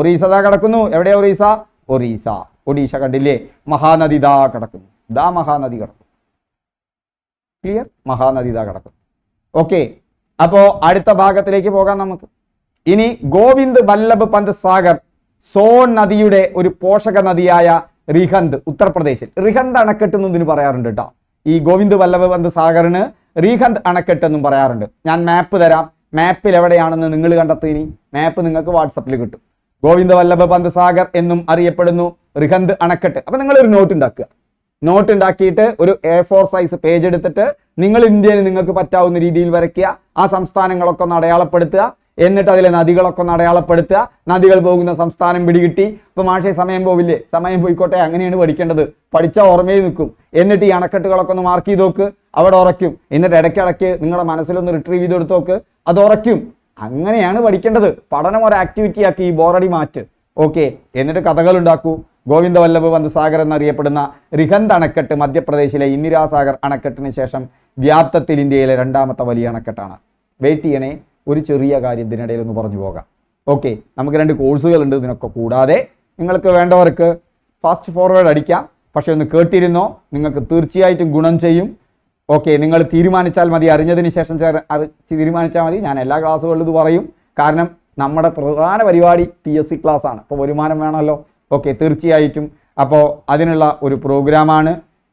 ഒറീസ കിടക്കുന്നു എവിടെയാ ഒറീസ ഒറീസ ഒഡീഷ കണ്ടില്ലേ മഹാനദി ദാ കിടക്കുന്നു ദാ മഹാനദി കിടക്കും ക്ലിയർ മഹാനദി ദാ കിടക്കുന്നു ഓക്കെ അപ്പോ അടുത്ത ഭാഗത്തിലേക്ക് പോകാം നമുക്ക് ഇനി ഗോവിന്ദ് വല്ലഭ് പന്ത് സാഗർ സോൺ നദിയുടെ ഒരു പോഷക നദിയായ റിഹന്ത് ഉത്തർപ്രദേശിൽ റിഹന്ത് അണക്കെട്ട് എന്നും ഇതിന് പറയാറുണ്ട് കേട്ടോ ഈ ഗോവിന്ദ് വല്ലഭ് പന്ത് സാഗറിന് റീഹന്ത് അണക്കെട്ട് എന്നും പറയാറുണ്ട് ഞാൻ മാപ്പ് തരാം മാപ്പിൽ എവിടെയാണെന്ന് നിങ്ങൾ കണ്ടെത്തി ഇനി മാപ്പ് നിങ്ങൾക്ക് വാട്സപ്പിൽ കിട്ടും ഗോവിന്ദവല്ലഭ പന്ത് സാഗർ എന്നും അറിയപ്പെടുന്നു റിഹന്ത് അണക്കെട്ട് അപ്പൊ ഒരു നോട്ട് ഉണ്ടാക്കുക നോട്ട് ഉണ്ടാക്കിയിട്ട് ഒരു എ ഫോർ സൈസ് പേജ് എടുത്തിട്ട് നിങ്ങൾ ഇന്ത്യയിൽ നിങ്ങൾക്ക് പറ്റാവുന്ന രീതിയിൽ വരയ്ക്കുക ആ സംസ്ഥാനങ്ങളൊക്കെ ഒന്ന് അടയാളപ്പെടുത്തുക എന്നിട്ട് അതിലെ നദികളൊക്കെ ഒന്ന് അടയാളപ്പെടുത്തുക നദികൾ പോകുന്ന സംസ്ഥാനം പിടികിട്ടി ഇപ്പൊ മാഷെ സമയം പോവില്ലേ സമയം പോയിക്കോട്ടെ അങ്ങനെയാണ് പഠിക്കേണ്ടത് പഠിച്ച ഓർമ്മയിൽ നിൽക്കും എന്നിട്ട് ഈ അണക്കെട്ടുകളൊക്കെ ഒന്ന് മാർക്ക് ചെയ്ത് നോക്ക് അവിടെ ഉറയ്ക്കും എന്നിട്ട് ഇടയ്ക്കിടയ്ക്ക് നിങ്ങളുടെ മനസ്സിലൊന്ന് റിട്രീവ് ചെയ്ത് കൊടുത്ത് നോക്ക് അത് ഉറയ്ക്കും അങ്ങനെയാണ് പഠിക്കേണ്ടത് പഠനം ഒരു ആക്കി ഈ ബോറടി മാറ്റ് ഓക്കെ എന്നിട്ട് കഥകൾ ഉണ്ടാക്കൂ ഗോവിന്ദവല്ലഭ് വന്ദസാഗർ എന്നറിയപ്പെടുന്ന റിഹന്ത് അണക്കെട്ട് മധ്യപ്രദേശിലെ ഇന്ദിരാസാഗർ അണക്കെട്ടിന് ശേഷം വ്യാപ്തത്തിൽ ഇന്ത്യയിലെ രണ്ടാമത്തെ വലിയ അണക്കെട്ടാണ് വെയിറ്റ് ചെയ്യണേ ഒരു ചെറിയ കാര്യം ഇതിനിടയിൽ ഒന്ന് പറഞ്ഞു പോകാം ഓക്കെ നമുക്ക് രണ്ട് കോഴ്സുകളുണ്ട് ഇതിനൊക്കെ കൂടാതെ നിങ്ങൾക്ക് വേണ്ടവർക്ക് ഫാസ്റ്റ് ഫോർവേഡ് അടിക്കാം പക്ഷേ ഒന്ന് കേട്ടിരുന്നോ നിങ്ങൾക്ക് തീർച്ചയായിട്ടും ഗുണം ചെയ്യും ഓക്കെ നിങ്ങൾ തീരുമാനിച്ചാൽ മതി അറിഞ്ഞതിന് ശേഷം തീരുമാനിച്ചാൽ മതി ഞാൻ എല്ലാ ക്ലാസ്സുകളിലും ഇത് പറയും കാരണം നമ്മുടെ പ്രധാന പരിപാടി പി എസ് സി ക്ലാസ്സാണ് അപ്പോൾ വരുമാനം വേണമല്ലോ ഓക്കെ തീർച്ചയായിട്ടും അപ്പോൾ അതിനുള്ള ഒരു പ്രോഗ്രാമാണ്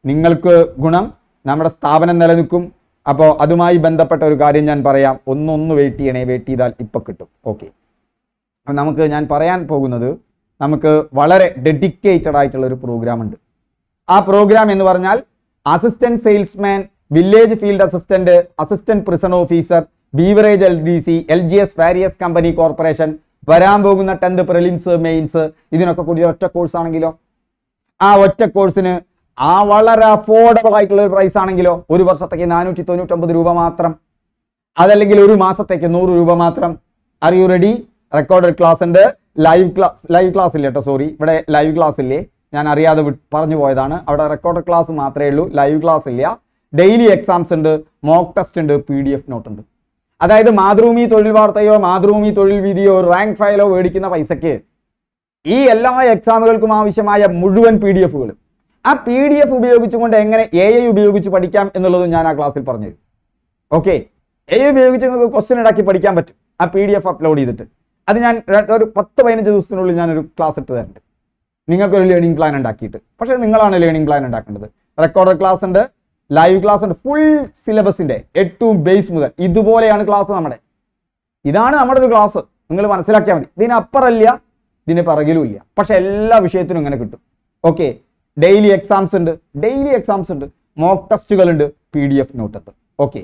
നിങ്ങൾക്ക് ഗുണം നമ്മുടെ സ്ഥാപനം നിലനിൽക്കും അപ്പോൾ അതുമായി ബന്ധപ്പെട്ട ഒരു കാര്യം ഞാൻ പറയാം ഒന്നൊന്ന് വെയിറ്റ് ചെയ്യണേ വെയിറ്റ് ചെയ്താൽ ഇപ്പം കിട്ടും ഓക്കെ അപ്പം നമുക്ക് ഞാൻ പറയാൻ പോകുന്നത് നമുക്ക് വളരെ ഡെഡിക്കേറ്റഡ് ആയിട്ടുള്ള ഒരു പ്രോഗ്രാം ഉണ്ട് ആ പ്രോഗ്രാം എന്ന് പറഞ്ഞാൽ assistant salesman village field assistant assistant prison officer beverage L D C L G S various company corporation വരാൻ പോകുന്ന ടെൻത്ത് പ്രിലിംസ് മെയിൻസ് ഇതിനൊക്കെ കൂടി ഒറ്റ കോഴ്സ് ആണെങ്കിലോ ആ ഒറ്റ കോഴ്സിന് ആ വളരെ അഫോർഡബിൾ ആയിട്ടുള്ള ഒരു പ്രൈസ് ആണെങ്കിലോ ഒരു വർഷത്തേക്ക് നാനൂറ്റി തൊണ്ണൂറ്റൊമ്പത് രൂപ മാത്രം അതല്ലെങ്കിൽ ഒരു മാസത്തേക്ക് നൂറ് രൂപ മാത്രം are you ready recorded class ഉണ്ട് ലൈവ് ക്ലാസ് ലൈവ് ക്ലാസ് ഇല്ല കേട്ടോ സോറി ഇവിടെ ലൈവ് ക്ലാസ് ഇല്ലേ ഞാൻ അറിയാതെ പറഞ്ഞു പോയതാണ് അവിടെ റെക്കോർഡഡ് ക്ലാസ് മാത്രമേ ഉള്ളൂ ലൈവ് ക്ലാസ് ഇല്ല ഡെയിലി എക്സാംസ് ഉണ്ട് മോക്ക് ടെസ്റ്റ് ഉണ്ട് പി ഡി എഫ് നോട്ട് ഉണ്ട് അതായത് മാതൃഭൂമി തൊഴിൽ വാർത്തയോ മാതൃഭൂമി തൊഴിൽ വീതിയോ റാങ്ക് ഫയലോ മേടിക്കുന്ന പൈസയ്ക്ക് ഈ എല്ലാ എക്സാമുകൾക്കും ആവശ്യമായ മുഴുവൻ പി ഡി എഫുകൾ ആ പി ഡി എഫ് ഉപയോഗിച്ചുകൊണ്ട് എങ്ങനെ എ ഐ ഉപയോഗിച്ച് പഠിക്കാം എന്നുള്ളത് ഞാൻ ആ ക്ലാസ്സിൽ പറഞ്ഞുതരും ഓക്കെ എ ഐ ഉപയോഗിച്ച് നിങ്ങൾക്ക് ക്വസ്റ്റ്യൻ ഉണ്ടാക്കി പഠിക്കാൻ പറ്റും ആ പി ഡി എഫ് അപ്ലോഡ് ചെയ്തിട്ട് അത് ഞാൻ ഒരു പത്ത് പതിനഞ്ച് ദിവസത്തിനുള്ളിൽ ഞാനൊരു ക്ലാസ് ഇട്ട് തരുന്നുണ്ട് നിങ്ങൾക്കൊരു ലേണിംഗ് പ്ലാൻ ഉണ്ടാക്കിയിട്ട് പക്ഷേ നിങ്ങളാണ് ലേണിംഗ് പ്ലാൻ ഉണ്ടാക്കേണ്ടത് റെക്കോർഡ് ക്ലാസ് ഉണ്ട് ലൈവ് ക്ലാസ് ഉണ്ട് ഫുൾ സിലബസിന്റെ ഏറ്റവും ബേസ് മുതൽ ഇതുപോലെയാണ് ക്ലാസ് നമ്മുടെ ഇതാണ് നമ്മുടെ ഒരു ക്ലാസ് നിങ്ങൾ മനസ്സിലാക്കിയാൽ മതി ഇതിനപ്പുറമില്ല ഇതിന് പിറകിലും ഇല്ല പക്ഷെ എല്ലാ വിഷയത്തിനും ഇങ്ങനെ കിട്ടും ഓക്കെ ഡെയിലി എക്സാംസ് ഉണ്ട് ഡെയിലി എക്സാംസ് ഉണ്ട് മോക്ക് ടെസ്റ്റുകൾ ഉണ്ട് പി ഡി എഫ് നോട്ട് ഉണ്ട് ഓക്കെ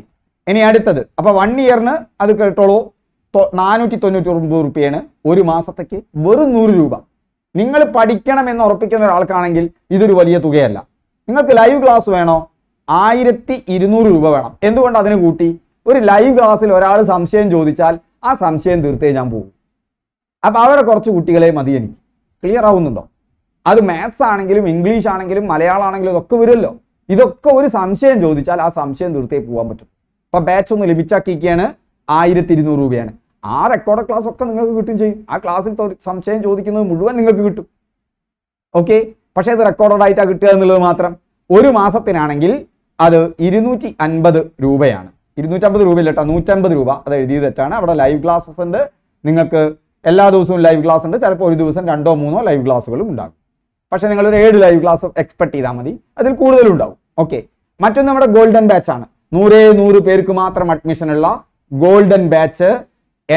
ഇനി അടുത്തത് അപ്പോൾ വൺ ഇയറിന് അത് കേട്ടോളൂ നാനൂറ്റി തൊണ്ണൂറ്റി ഒമ്പത് റുപ്യാണ് ഒരു മാസത്തേക്ക് വെറും നൂറ് രൂപ നിങ്ങൾ എന്ന് ഉറപ്പിക്കുന്ന ഒരാൾക്കാണെങ്കിൽ ഇതൊരു വലിയ തുകയല്ല നിങ്ങൾക്ക് ലൈവ് ക്ലാസ് വേണോ ആയിരത്തി ഇരുന്നൂറ് രൂപ വേണം എന്തുകൊണ്ട് അതിന് കൂട്ടി ഒരു ലൈവ് ക്ലാസ്സിൽ ഒരാൾ സംശയം ചോദിച്ചാൽ ആ സംശയം തീർത്തേ ഞാൻ പോകും അപ്പോൾ അവരെ കുറച്ച് കുട്ടികളെ മതി എനിക്ക് ക്ലിയർ ആവുന്നുണ്ടോ അത് മാത്സ് ആണെങ്കിലും ഇംഗ്ലീഷ് ആണെങ്കിലും മലയാളം ആണെങ്കിലും ഇതൊക്കെ വരുമല്ലോ ഇതൊക്കെ ഒരു സംശയം ചോദിച്ചാൽ ആ സംശയം തീർത്തേ പോകാൻ പറ്റും അപ്പോൾ ബാച്ച് ഒന്ന് ലഭിച്ചാക്കിയാണ് ആയിരത്തി ഇരുന്നൂറ് രൂപയാണ് ആ റെക്കോർഡ് ക്ലാസ് ഒക്കെ നിങ്ങൾക്ക് കിട്ടും ചെയ്യും ആ ക്ലാസ്സിൽ സംശയം ചോദിക്കുന്നത് മുഴുവൻ നിങ്ങൾക്ക് കിട്ടും ഓക്കെ പക്ഷേ ഇത് റെക്കോർഡഡ് ആയിട്ടാണ് കിട്ടുക എന്നുള്ളത് മാത്രം ഒരു മാസത്തിനാണെങ്കിൽ അത് ഇരുന്നൂറ്റി അൻപത് രൂപയാണ് ഇരുന്നൂറ്റമ്പത് രൂപയില്ല കേട്ടോ നൂറ്റമ്പത് രൂപ അത് എഴുതിയത് തെറ്റാണ് അവിടെ ലൈവ് ക്ലാസ്സസ് ഉണ്ട് നിങ്ങൾക്ക് എല്ലാ ദിവസവും ലൈവ് ക്ലാസ് ഉണ്ട് ചിലപ്പോൾ ഒരു ദിവസം രണ്ടോ മൂന്നോ ലൈവ് ക്ലാസ്സുകളും ഉണ്ടാകും പക്ഷേ നിങ്ങളൊരു ഏഴ് ലൈവ് ക്ലാസ് എക്സ്പെക്ട് ചെയ്താൽ മതി അതിൽ കൂടുതലും ഉണ്ടാവും ഓക്കെ മറ്റൊന്ന് നമ്മുടെ ഗോൾഡൻ ബാച്ച് ആണ് നൂറേ നൂറ് പേർക്ക് മാത്രം അഡ്മിഷൻ ഉള്ള ഗോൾഡൻ ബാച്ച്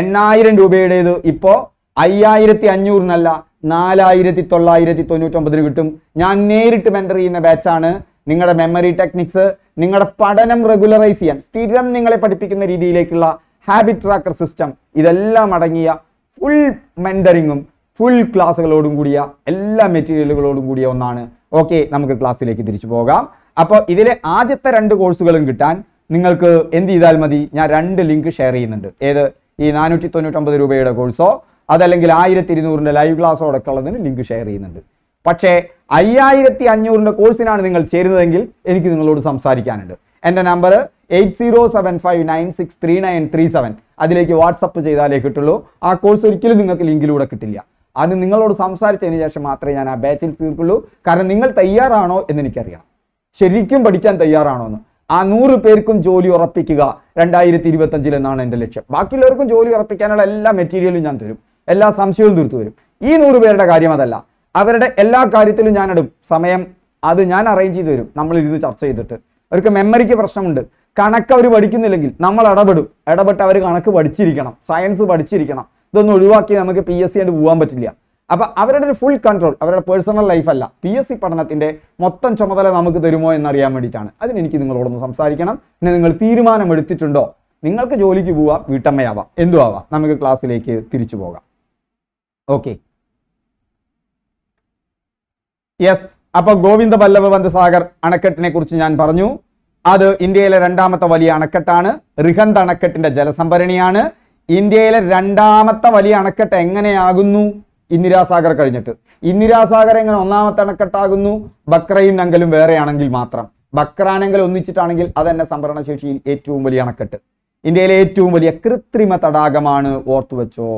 എണ്ണായിരം രൂപയുടേത് ഇപ്പോൾ അയ്യായിരത്തി അഞ്ഞൂറിനല്ല നാലായിരത്തി തൊള്ളായിരത്തി ഒമ്പതിന് കിട്ടും ഞാൻ നേരിട്ട് മെൻറ്റർ ചെയ്യുന്ന ബാച്ചാണ് നിങ്ങളുടെ മെമ്മറി ടെക്നിക്സ് നിങ്ങളുടെ പഠനം റെഗുലറൈസ് ചെയ്യാൻ സ്ഥിരം നിങ്ങളെ പഠിപ്പിക്കുന്ന രീതിയിലേക്കുള്ള ഹാബിറ്റ് ട്രാക്കർ സിസ്റ്റം ഇതെല്ലാം അടങ്ങിയ ഫുൾ മെൻഡറിങ്ങും ഫുൾ ക്ലാസ്സുകളോടും കൂടിയ എല്ലാ മെറ്റീരിയലുകളോടും കൂടിയ ഒന്നാണ് ഓക്കെ നമുക്ക് ക്ലാസ്സിലേക്ക് തിരിച്ചു പോകാം അപ്പോൾ ഇതിലെ ആദ്യത്തെ രണ്ട് കോഴ്സുകളും കിട്ടാൻ നിങ്ങൾക്ക് എന്ത് ചെയ്താൽ മതി ഞാൻ രണ്ട് ലിങ്ക് ഷെയർ ചെയ്യുന്നുണ്ട് ഏത് ഈ നാനൂറ്റി തൊണ്ണൂറ്റൊമ്പത് രൂപയുടെ കോഴ്സോ അതല്ലെങ്കിൽ ആയിരത്തി ഇരുന്നൂറിൻ്റെ ലൈവ് ക്ലാസ്സോ അടക്കമുള്ളതിന് ലിങ്ക് ഷെയർ ചെയ്യുന്നുണ്ട് പക്ഷേ അയ്യായിരത്തി അഞ്ഞൂറിൻ്റെ കോഴ്സിനാണ് നിങ്ങൾ ചേരുന്നതെങ്കിൽ എനിക്ക് നിങ്ങളോട് സംസാരിക്കാനുണ്ട് എൻ്റെ number eight zero seven five nine six three nine three seven അതിലേക്ക് വാട്സപ്പ് ചെയ്താലേ കിട്ടുള്ളൂ ആ കോഴ്സ് ഒരിക്കലും നിങ്ങൾക്ക് ലിങ്കിലൂടെ കിട്ടില്ല അത് നിങ്ങളോട് സംസാരിച്ചതിന് ശേഷം മാത്രമേ ഞാൻ ആ ബാച്ചിൽ തീർക്കുള്ളൂ കാരണം നിങ്ങൾ തയ്യാറാണോ എന്ന് എനിക്കറിയാം ശരിക്കും പഠിക്കാൻ തയ്യാറാണോ എന്ന് ആ നൂറ് പേർക്കും ജോലി ഉറപ്പിക്കുക രണ്ടായിരത്തി ഇരുപത്തഞ്ചിൽ എന്നാണ് എൻ്റെ ലക്ഷ്യം ബാക്കിയുള്ളവർക്കും ജോലി ഉറപ്പിക്കാനുള്ള എല്ലാ മെറ്റീരിയലും ഞാൻ തരും എല്ലാ സംശയവും തീർത്തു തരും ഈ നൂറ് പേരുടെ കാര്യം അതല്ല അവരുടെ എല്ലാ കാര്യത്തിലും ഞാൻ സമയം അത് ഞാൻ അറേഞ്ച് ചെയ്ത് തരും നമ്മൾ ഇരുന്ന് ചർച്ച ചെയ്തിട്ട് അവർക്ക് മെമ്മറിക്ക് പ്രശ്നമുണ്ട് കണക്ക് അവർ പഠിക്കുന്നില്ലെങ്കിൽ നമ്മൾ ഇടപെടും ഇടപെട്ട് അവർ കണക്ക് പഠിച്ചിരിക്കണം സയൻസ് പഠിച്ചിരിക്കണം ഇതൊന്നും ഒഴിവാക്കി നമുക്ക് പി എസ് സി ആയിട്ട് പോകാൻ പറ്റില്ല അപ്പൊ അവരുടെ ഒരു ഫുൾ കൺട്രോൾ അവരുടെ പേഴ്സണൽ ലൈഫ് അല്ല പി എസ് സി പഠനത്തിന്റെ മൊത്തം ചുമതല നമുക്ക് തരുമോ എന്നറിയാൻ വേണ്ടിയിട്ടാണ് അതിന് എനിക്ക് നിങ്ങളോടൊന്ന് സംസാരിക്കണം പിന്നെ നിങ്ങൾ തീരുമാനം എടുത്തിട്ടുണ്ടോ നിങ്ങൾക്ക് ജോലിക്ക് പോവാം വീട്ടമ്മയാവാം എന്തും ആവാം നമുക്ക് ക്ലാസ്സിലേക്ക് തിരിച്ചു പോകാം ഓക്കെ യെസ് അപ്പോൾ ഗോവിന്ദ പല്ലവ് ബന്ധസാഗർ അണക്കെട്ടിനെ കുറിച്ച് ഞാൻ പറഞ്ഞു അത് ഇന്ത്യയിലെ രണ്ടാമത്തെ വലിയ അണക്കെട്ടാണ് റിഹന്ത് അണക്കെട്ടിന്റെ ജലസംഭരണിയാണ് ഇന്ത്യയിലെ രണ്ടാമത്തെ വലിയ അണക്കെട്ട് എങ്ങനെയാകുന്നു ഇന്ദിരാസാഗർ കഴിഞ്ഞിട്ട് ഇന്ദിരാസാഗർ എങ്ങനെ ഒന്നാമത്തെ അണക്കെട്ടാകുന്നു ബക്രയും നങ്കലും വേറെയാണെങ്കിൽ മാത്രം ബക്രാനെങ്കിൽ ഒന്നിച്ചിട്ടാണെങ്കിൽ അതെന്നെ സംഭരണശേഷിയിൽ ഏറ്റവും വലിയ അണക്കെട്ട് ഇന്ത്യയിലെ ഏറ്റവും വലിയ കൃത്രിമ തടാകമാണ് ഓർത്തുവച്ചോ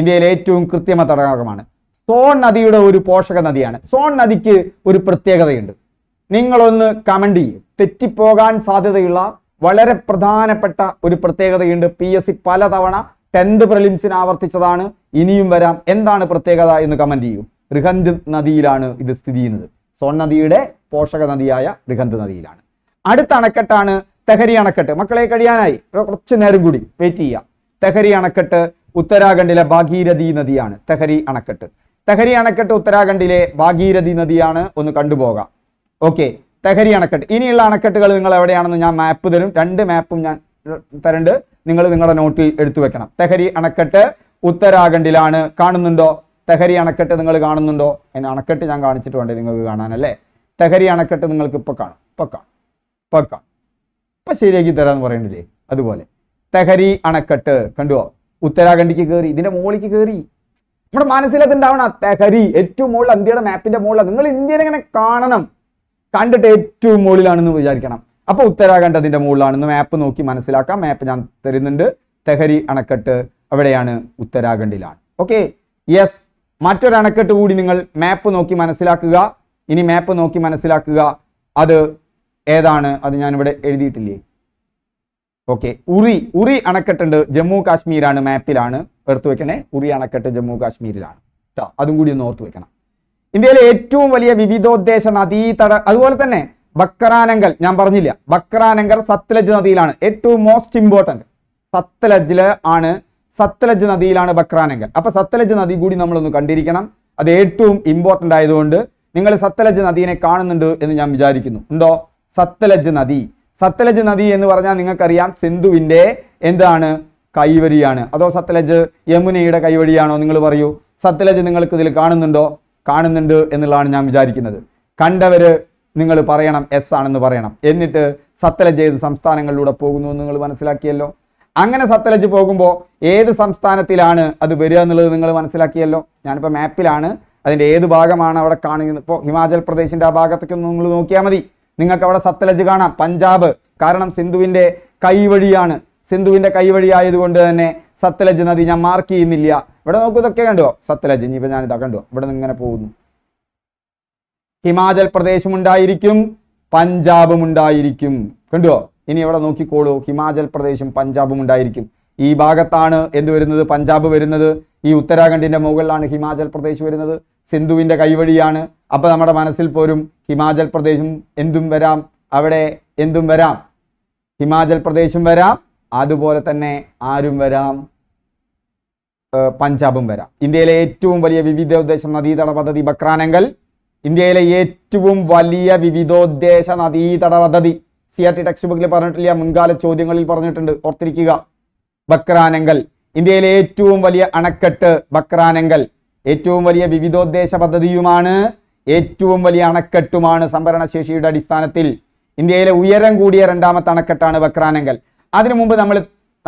ഇന്ത്യയിലെ ഏറ്റവും കൃത്രിമ തടാകമാണ് സോൺ നദിയുടെ ഒരു പോഷക നദിയാണ് സോൺ നദിക്ക് ഒരു പ്രത്യേകതയുണ്ട് നിങ്ങളൊന്ന് കമൻ്റ് ചെയ്യും തെറ്റിപ്പോകാൻ സാധ്യതയുള്ള വളരെ പ്രധാനപ്പെട്ട ഒരു പ്രത്യേകതയുണ്ട് പി എസ് സി പലതവണ ടെൻത്ത് പ്രിലിംസിന് ആവർത്തിച്ചതാണ് ഇനിയും വരാം എന്താണ് പ്രത്യേകത എന്ന് കമൻ്റ് ചെയ്യും റിഹന്ത് നദിയിലാണ് ഇത് സ്ഥിതി ചെയ്യുന്നത് സോൺ നദിയുടെ പോഷക നദിയായ റിഹന്ത് നദിയിലാണ് അടുത്ത അണക്കെട്ടാണ് തെഹരി അണക്കെട്ട് മക്കളെ കഴിയാനായി കുറച്ച് നേരം കൂടി വെയിറ്റ് ചെയ്യുക തെഹരി അണക്കെട്ട് ഉത്തരാഖണ്ഡിലെ ഭാഗീരഥി നദിയാണ് തെഹരി അണക്കെട്ട് തെഹരി അണക്കെട്ട് ഉത്തരാഖണ്ഡിലെ ഭാഗീരഥി നദിയാണ് ഒന്ന് കണ്ടുപോകാം ഓക്കെ തെഹരി അണക്കെട്ട് ഇനിയുള്ള അണക്കെട്ടുകൾ നിങ്ങൾ എവിടെയാണെന്ന് ഞാൻ മാപ്പ് തരും രണ്ട് മാപ്പും ഞാൻ തരണ്ട് നിങ്ങൾ നിങ്ങളുടെ നോട്ടിൽ എടുത്തു വെക്കണം തെഹരി അണക്കെട്ട് ഉത്തരാഖണ്ഡിലാണ് കാണുന്നുണ്ടോ തെഹരി അണക്കെട്ട് നിങ്ങൾ കാണുന്നുണ്ടോ എന്നെ അണക്കെട്ട് ഞാൻ കാണിച്ചിട്ട് വേണ്ടേ നിങ്ങൾക്ക് കാണാനല്ലേ തെഹരി അണക്കെട്ട് നിങ്ങൾക്ക് ഇപ്പോൾ കാണും ഇപ്പോൾ കാണും ഇപ്പൊ കാണും ഇപ്പം ശരിയാക്കി തരാന്ന് പറയണില്ലേ അതുപോലെ തെഹരി അണക്കെട്ട് കണ്ടുപോ ഉത്തരാഖണ്ഡിക്ക് കയറി ഇതിന്റെ മുകളിലേക്ക് കയറി നമ്മുടെ മനസ്സിലതുണ്ടാവണം തെഹരി ഏറ്റവും മുകളിൽ ഇന്ത്യയുടെ മാപ്പിന്റെ മുകളിൽ നിങ്ങൾ ഇന്ത്യനെ ഇങ്ങനെ കാണണം കണ്ടിട്ട് ഏറ്റവും മുകളിലാണെന്ന് വിചാരിക്കണം അപ്പോൾ ഉത്തരാഖണ്ഡ് അതിന്റെ മുകളിലാണെന്ന് മാപ്പ് നോക്കി മനസ്സിലാക്കാം മാപ്പ് ഞാൻ തരുന്നുണ്ട് തെഹരി അണക്കെട്ട് അവിടെയാണ് ഉത്തരാഖണ്ഡിലാണ് ഓക്കെ യെസ് മറ്റൊരു അണക്കെട്ട് കൂടി നിങ്ങൾ മാപ്പ് നോക്കി മനസ്സിലാക്കുക ഇനി മാപ്പ് നോക്കി മനസ്സിലാക്കുക അത് ഏതാണ് അത് ഞാനിവിടെ എഴുതിയിട്ടില്ലേ ഓക്കെ ഉറി ഉറി അണക്കെട്ടുണ്ട് ജമ്മു കാശ്മീരാണ് മാപ്പിലാണ് എടുത്തു വെക്കണേ ഉറി അണക്കെട്ട് ജമ്മു കാശ്മീരിലാണ് കേട്ടോ അതും കൂടി ഒന്ന് ഓർത്തു വെക്കണം ഇന്ത്യയിലെ ഏറ്റവും വലിയ വിവിധോദ്ദേശ നദീതട അതുപോലെ തന്നെ ബക്രാനങ്കൽ ഞാൻ പറഞ്ഞില്ല ബക്രാനങ്കൽ സത്ലജ് നദിയിലാണ് ഏറ്റവും മോസ്റ്റ് ഇമ്പോർട്ടൻറ്റ് സത്ലജില് ആണ് സത്ലജ് നദിയിലാണ് ബക്രാനങ്കൽ അപ്പൊ സത്ലജ് നദി കൂടി നമ്മളൊന്ന് കണ്ടിരിക്കണം അത് ഏറ്റവും ഇമ്പോർട്ടൻ്റ് ആയതുകൊണ്ട് നിങ്ങൾ സത്ലജ് നദീനെ കാണുന്നുണ്ട് എന്ന് ഞാൻ വിചാരിക്കുന്നു ഉണ്ടോ സത്ലജ് നദി സത്ലജ് നദി എന്ന് പറഞ്ഞാൽ നിങ്ങൾക്കറിയാം സിന്ധുവിൻ്റെ എന്താണ് കൈവരിയാണ് അതോ സത്ലജ് യമുനയുടെ കൈവഴിയാണോ നിങ്ങൾ പറയൂ സത്ലജ് നിങ്ങൾക്ക് ഇതിൽ കാണുന്നുണ്ടോ കാണുന്നുണ്ട് എന്നുള്ളതാണ് ഞാൻ വിചാരിക്കുന്നത് കണ്ടവര് നിങ്ങൾ പറയണം എസ് ആണെന്ന് പറയണം എന്നിട്ട് സത്ലജ് ഏത് സംസ്ഥാനങ്ങളിലൂടെ പോകുന്നു എന്ന് നിങ്ങൾ മനസ്സിലാക്കിയല്ലോ അങ്ങനെ സത്ലജ് പോകുമ്പോൾ ഏത് സംസ്ഥാനത്തിലാണ് അത് വരിക എന്നുള്ളത് നിങ്ങൾ മനസ്സിലാക്കിയല്ലോ ഞാനിപ്പോൾ മാപ്പിലാണ് അതിൻ്റെ ഏത് ഭാഗമാണ് അവിടെ കാണുന്നത് ഇപ്പോൾ ഹിമാചൽ പ്രദേശിൻ്റെ ആ ഭാഗത്തൊക്കെ ഒന്ന് നിങ്ങൾ നോക്കിയാൽ മതി നിങ്ങൾക്ക് അവിടെ സത്ലജ് കാണാം പഞ്ചാബ് കാരണം സിന്ധുവിൻ്റെ കൈവഴിയാണ് സിന്ധുവിൻ്റെ കൈവഴിയായതുകൊണ്ട് തന്നെ സത്ലജ് നദി ഞാൻ മാർക്ക് ചെയ്യുന്നില്ല ഇവിടെ നോക്കൂ ഇതൊക്കെ കണ്ടുവോ സത്ലജ് ഇനിയിപ്പോൾ ഞാനിതാ കണ്ടുവോ ഇവിടെ നിന്ന് ഇങ്ങനെ പോകുന്നു ഹിമാചൽ പ്രദേശും ഉണ്ടായിരിക്കും പഞ്ചാബും ഉണ്ടായിരിക്കും കണ്ടുവോ ഇനി ഇവിടെ നോക്കിക്കോളൂ ഹിമാചൽ പ്രദേശും പഞ്ചാബും ഉണ്ടായിരിക്കും ഈ ഭാഗത്താണ് എന്ത് വരുന്നത് പഞ്ചാബ് വരുന്നത് ഈ ഉത്തരാഖണ്ഡിന്റെ മുകളിലാണ് ഹിമാചൽ പ്രദേശ് വരുന്നത് സിന്ധുവിന്റെ കൈവഴിയാണ് അപ്പോൾ നമ്മുടെ മനസ്സിൽ പോരും ഹിമാചൽ പ്രദേശും എന്തും വരാം അവിടെ എന്തും വരാം ഹിമാചൽ പ്രദേശും വരാം അതുപോലെ തന്നെ ആരും വരാം പഞ്ചാബും വരാം ഇന്ത്യയിലെ ഏറ്റവും വലിയ വിവിധോദ്ദേശ നദീതട പദ്ധതി ബക്രാനങ്കൽ ഇന്ത്യയിലെ ഏറ്റവും വലിയ വിവിധോദ്ദേശ നദീതട പദ്ധതി സി ആർ ടി ടെക്സ്റ്റ് ബുക്കിൽ പറഞ്ഞിട്ടില്ല മുൻകാല ചോദ്യങ്ങളിൽ പറഞ്ഞിട്ടുണ്ട് ഓർത്തിരിക്കുക ബക്രാനങ്കൽ ഇന്ത്യയിലെ ഏറ്റവും വലിയ അണക്കെട്ട് ബക്രാനങ്കൽ ഏറ്റവും വലിയ വിവിധോദ്ദേശ പദ്ധതിയുമാണ് ഏറ്റവും വലിയ അണക്കെട്ടുമാണ് സംഭരണശേഷിയുടെ അടിസ്ഥാനത്തിൽ ഇന്ത്യയിലെ ഉയരം കൂടിയ രണ്ടാമത്തെ അണക്കെട്ടാണ് ബക്രാനങ്കൽ അതിനു മുമ്പ് നമ്മൾ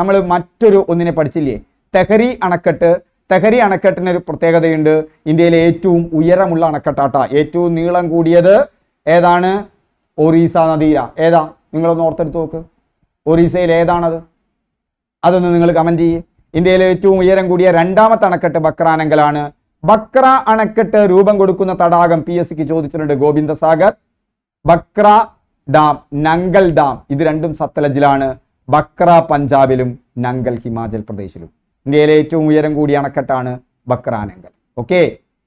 നമ്മൾ മറ്റൊരു ഒന്നിനെ പഠിച്ചില്ലേ തെഹരി അണക്കെട്ട് തെഹരി അണക്കെട്ടിന് ഒരു പ്രത്യേകതയുണ്ട് ഇന്ത്യയിലെ ഏറ്റവും ഉയരമുള്ള അണക്കെട്ടാട്ട ഏറ്റവും നീളം കൂടിയത് ഏതാണ് ഒറീസ നദിയ ഏതാ നിങ്ങളൊന്ന് ഓർത്തെടുത്ത് നോക്ക് ഒറീസയിൽ ഏതാണത് അതൊന്ന് നിങ്ങൾ കമൻറ്റ് ചെയ്യേ ഇന്ത്യയിലെ ഏറ്റവും ഉയരം കൂടിയ രണ്ടാമത്തെ അണക്കെട്ട് ബക്രാനങ്കലാണ് ബക്ര അണക്കെട്ട് രൂപം കൊടുക്കുന്ന തടാകം പി എസ് സിക്ക് ചോദിച്ചിട്ടുണ്ട് ഗോവിന്ദസാഗർ ബക്ര ഡാം നങ്കൽ ഡാം ഇത് രണ്ടും സത്തലജിലാണ് ബക്ര പഞ്ചാബിലും നങ്കൽ ഹിമാചൽ പ്രദേശിലും ഇന്ത്യയിലെ ഏറ്റവും ഉയരം കൂടിയ അണക്കെട്ടാണ് ബക്ര നങ്കൽ ഓക്കെ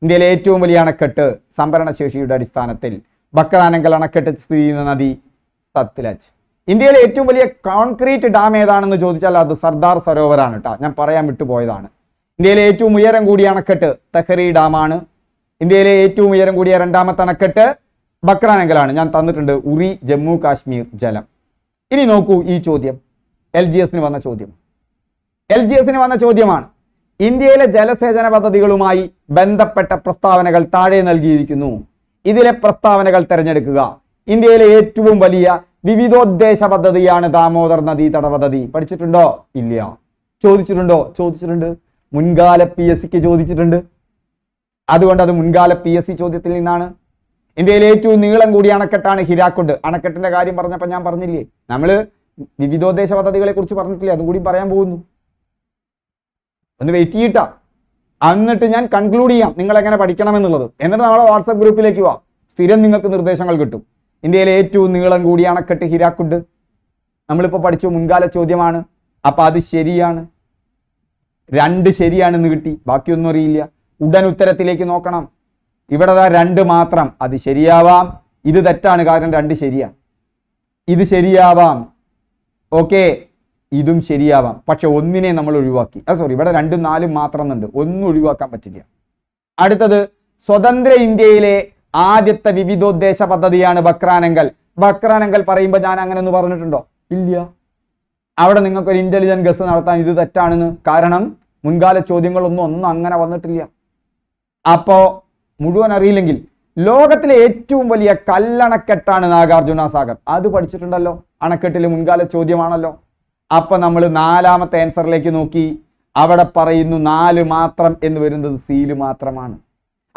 ഇന്ത്യയിലെ ഏറ്റവും വലിയ അണക്കെട്ട് സംഭരണശേഷിയുടെ അടിസ്ഥാനത്തിൽ ബക്ര നങ്കൽ അണക്കെട്ട് സ്ഥിതി ചെയ്യുന്ന നദി സത്ലജ് ഇന്ത്യയിലെ ഏറ്റവും വലിയ കോൺക്രീറ്റ് ഡാം ഏതാണെന്ന് ചോദിച്ചാൽ അത് സർദാർ സരോവറാണ് കേട്ടോ ഞാൻ പറയാൻ വിട്ടുപോയതാണ് ഇന്ത്യയിലെ ഏറ്റവും ഉയരം കൂടിയ അണക്കെട്ട് തെഹരി ഡാമാണ് ഇന്ത്യയിലെ ഏറ്റവും ഉയരം കൂടിയ രണ്ടാമത്തെ അണക്കെട്ട് ബക്രാനങ്കലാണ് ഞാൻ തന്നിട്ടുണ്ട് ഉറി ജമ്മു കാശ്മീർ ജലം ഇനി നോക്കൂ ഈ ചോദ്യം എൽ ജി എസിന് വന്ന ചോദ്യം എൽ ജി എസിന് വന്ന ചോദ്യമാണ് ഇന്ത്യയിലെ ജലസേചന പദ്ധതികളുമായി ബന്ധപ്പെട്ട പ്രസ്താവനകൾ താഴെ നൽകിയിരിക്കുന്നു ഇതിലെ പ്രസ്താവനകൾ തിരഞ്ഞെടുക്കുക ഇന്ത്യയിലെ ഏറ്റവും വലിയ വിവിധോദ്ദേശ പദ്ധതിയാണ് ദാമോദർ നദീതട പദ്ധതി പഠിച്ചിട്ടുണ്ടോ ഇല്ല ചോദിച്ചിട്ടുണ്ടോ ചോദിച്ചിട്ടുണ്ട് മുൻകാല പി എസ് സിക്ക് ചോദിച്ചിട്ടുണ്ട് അതുകൊണ്ട് അത് മുൻകാല പി എസ് സി ചോദ്യത്തിൽ നിന്നാണ് ഇന്ത്യയിലെ ഏറ്റവും നീളം കൂടിയ അണക്കെട്ടാണ് ഹിരാക്കുണ്ട് അണക്കെട്ടിന്റെ കാര്യം പറഞ്ഞപ്പോൾ ഞാൻ പറഞ്ഞില്ലേ നമ്മള് വിവിധോദ്ദേശ കുറിച്ച് പറഞ്ഞിട്ടില്ല അതും കൂടി പറയാൻ പോകുന്നു ഒന്ന് വെയിറ്റ് ചെയ്യട്ട എന്നിട്ട് ഞാൻ കൺക്ലൂഡ് ചെയ്യാം നിങ്ങൾ എങ്ങനെ പഠിക്കണമെന്നുള്ളത് എന്നിട്ട് നമ്മുടെ വാട്സപ്പ് ഗ്രൂപ്പിലേക്ക് വാ സ്ഥിരം നിങ്ങൾക്ക് നിർദ്ദേശങ്ങൾ കിട്ടും ഇന്ത്യയിലെ ഏറ്റവും നീളം കൂടി അണക്കെട്ട് ഹിരാക്കുണ്ട് നമ്മളിപ്പോൾ പഠിച്ചു മുൻകാല ചോദ്യമാണ് അപ്പൊ അത് ശരിയാണ് രണ്ട് ശരിയാണെന്ന് കിട്ടി ബാക്കിയൊന്നും അറിയില്ല ഉടൻ ഉത്തരത്തിലേക്ക് നോക്കണം ഇവിടെ രണ്ട് മാത്രം അത് ശരിയാവാം ഇത് തെറ്റാണ് കാരണം രണ്ട് ശരിയാണ് ഇത് ശരിയാവാം ഓക്കെ ഇതും ശരിയാവാം പക്ഷെ ഒന്നിനെ നമ്മൾ ഒഴിവാക്കി ആ സോറി ഇവിടെ രണ്ടും നാലും മാത്രം ഉണ്ട് ഒന്നും ഒഴിവാക്കാൻ പറ്റില്ല അടുത്തത് സ്വതന്ത്ര ഇന്ത്യയിലെ ആദ്യത്തെ വിവിധോദ്ദേശ പദ്ധതിയാണ് ബക്രാനങ്കൽ ബക്രാനങ്കൽ പറയുമ്പോൾ ഞാൻ അങ്ങനെ ഒന്ന് പറഞ്ഞിട്ടുണ്ടോ ഇല്ല അവിടെ നിങ്ങൾക്ക് ഒരു ഇന്റലിജന്റ് ഗസ് നടത്താൻ ഇത് തെറ്റാണെന്ന് കാരണം മുൻകാല ചോദ്യങ്ങളൊന്നും ഒന്നും അങ്ങനെ വന്നിട്ടില്ല അപ്പോ മുഴുവൻ അറിയില്ലെങ്കിൽ ലോകത്തിലെ ഏറ്റവും വലിയ കല്ലണക്കെട്ടാണ് നാഗാർജുന സാഗർ അത് പഠിച്ചിട്ടുണ്ടല്ലോ അണക്കെട്ടിലെ മുൻകാല ചോദ്യമാണല്ലോ അപ്പൊ നമ്മൾ നാലാമത്തെ ആൻസറിലേക്ക് നോക്കി അവിടെ പറയുന്നു നാല് മാത്രം എന്ന് വരുന്നത് സീല് മാത്രമാണ്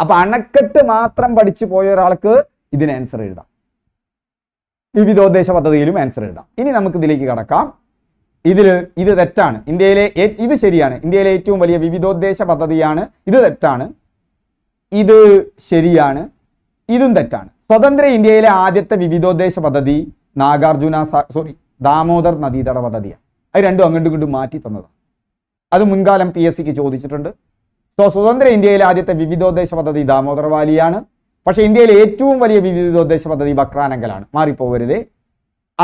അപ്പൊ അണക്കെട്ട് മാത്രം പഠിച്ചു പോയ ഒരാൾക്ക് ഇതിന് ആൻസർ എഴുതാം വിവിധോദ്ദേശ പദ്ധതിയിലും ആൻസർ എഴുതാം ഇനി നമുക്ക് ഇതിലേക്ക് കടക്കാം ഇതിൽ ഇത് തെറ്റാണ് ഇന്ത്യയിലെ ഇത് ശരിയാണ് ഇന്ത്യയിലെ ഏറ്റവും വലിയ വിവിധോദ്ദേശ പദ്ധതിയാണ് ഇത് തെറ്റാണ് ഇത് ശരിയാണ് ഇതും തെറ്റാണ് സ്വതന്ത്ര ഇന്ത്യയിലെ ആദ്യത്തെ വിവിധോദ്ദേശ പദ്ധതി നാഗാർജുന സോറി ദാമോദർ നദീതട പദ്ധതിയാണ് അത് രണ്ടും അങ്ങോട്ടും ഇങ്ങോട്ടും മാറ്റി തന്നതാണ് അത് മുൻകാലം പി എസ് സിക്ക് ചോദിച്ചിട്ടുണ്ട് സോ സ്വതന്ത്ര ഇന്ത്യയിലെ ആദ്യത്തെ വിവിധോദ്ദേശ പദ്ധതി ദാമോദർ വാലിയാണ് പക്ഷേ ഇന്ത്യയിലെ ഏറ്റവും വലിയ വിവിധോദ്ദേശ പദ്ധതി ബക്രാനങ്കലാണ് മാറിപ്പോവരുത്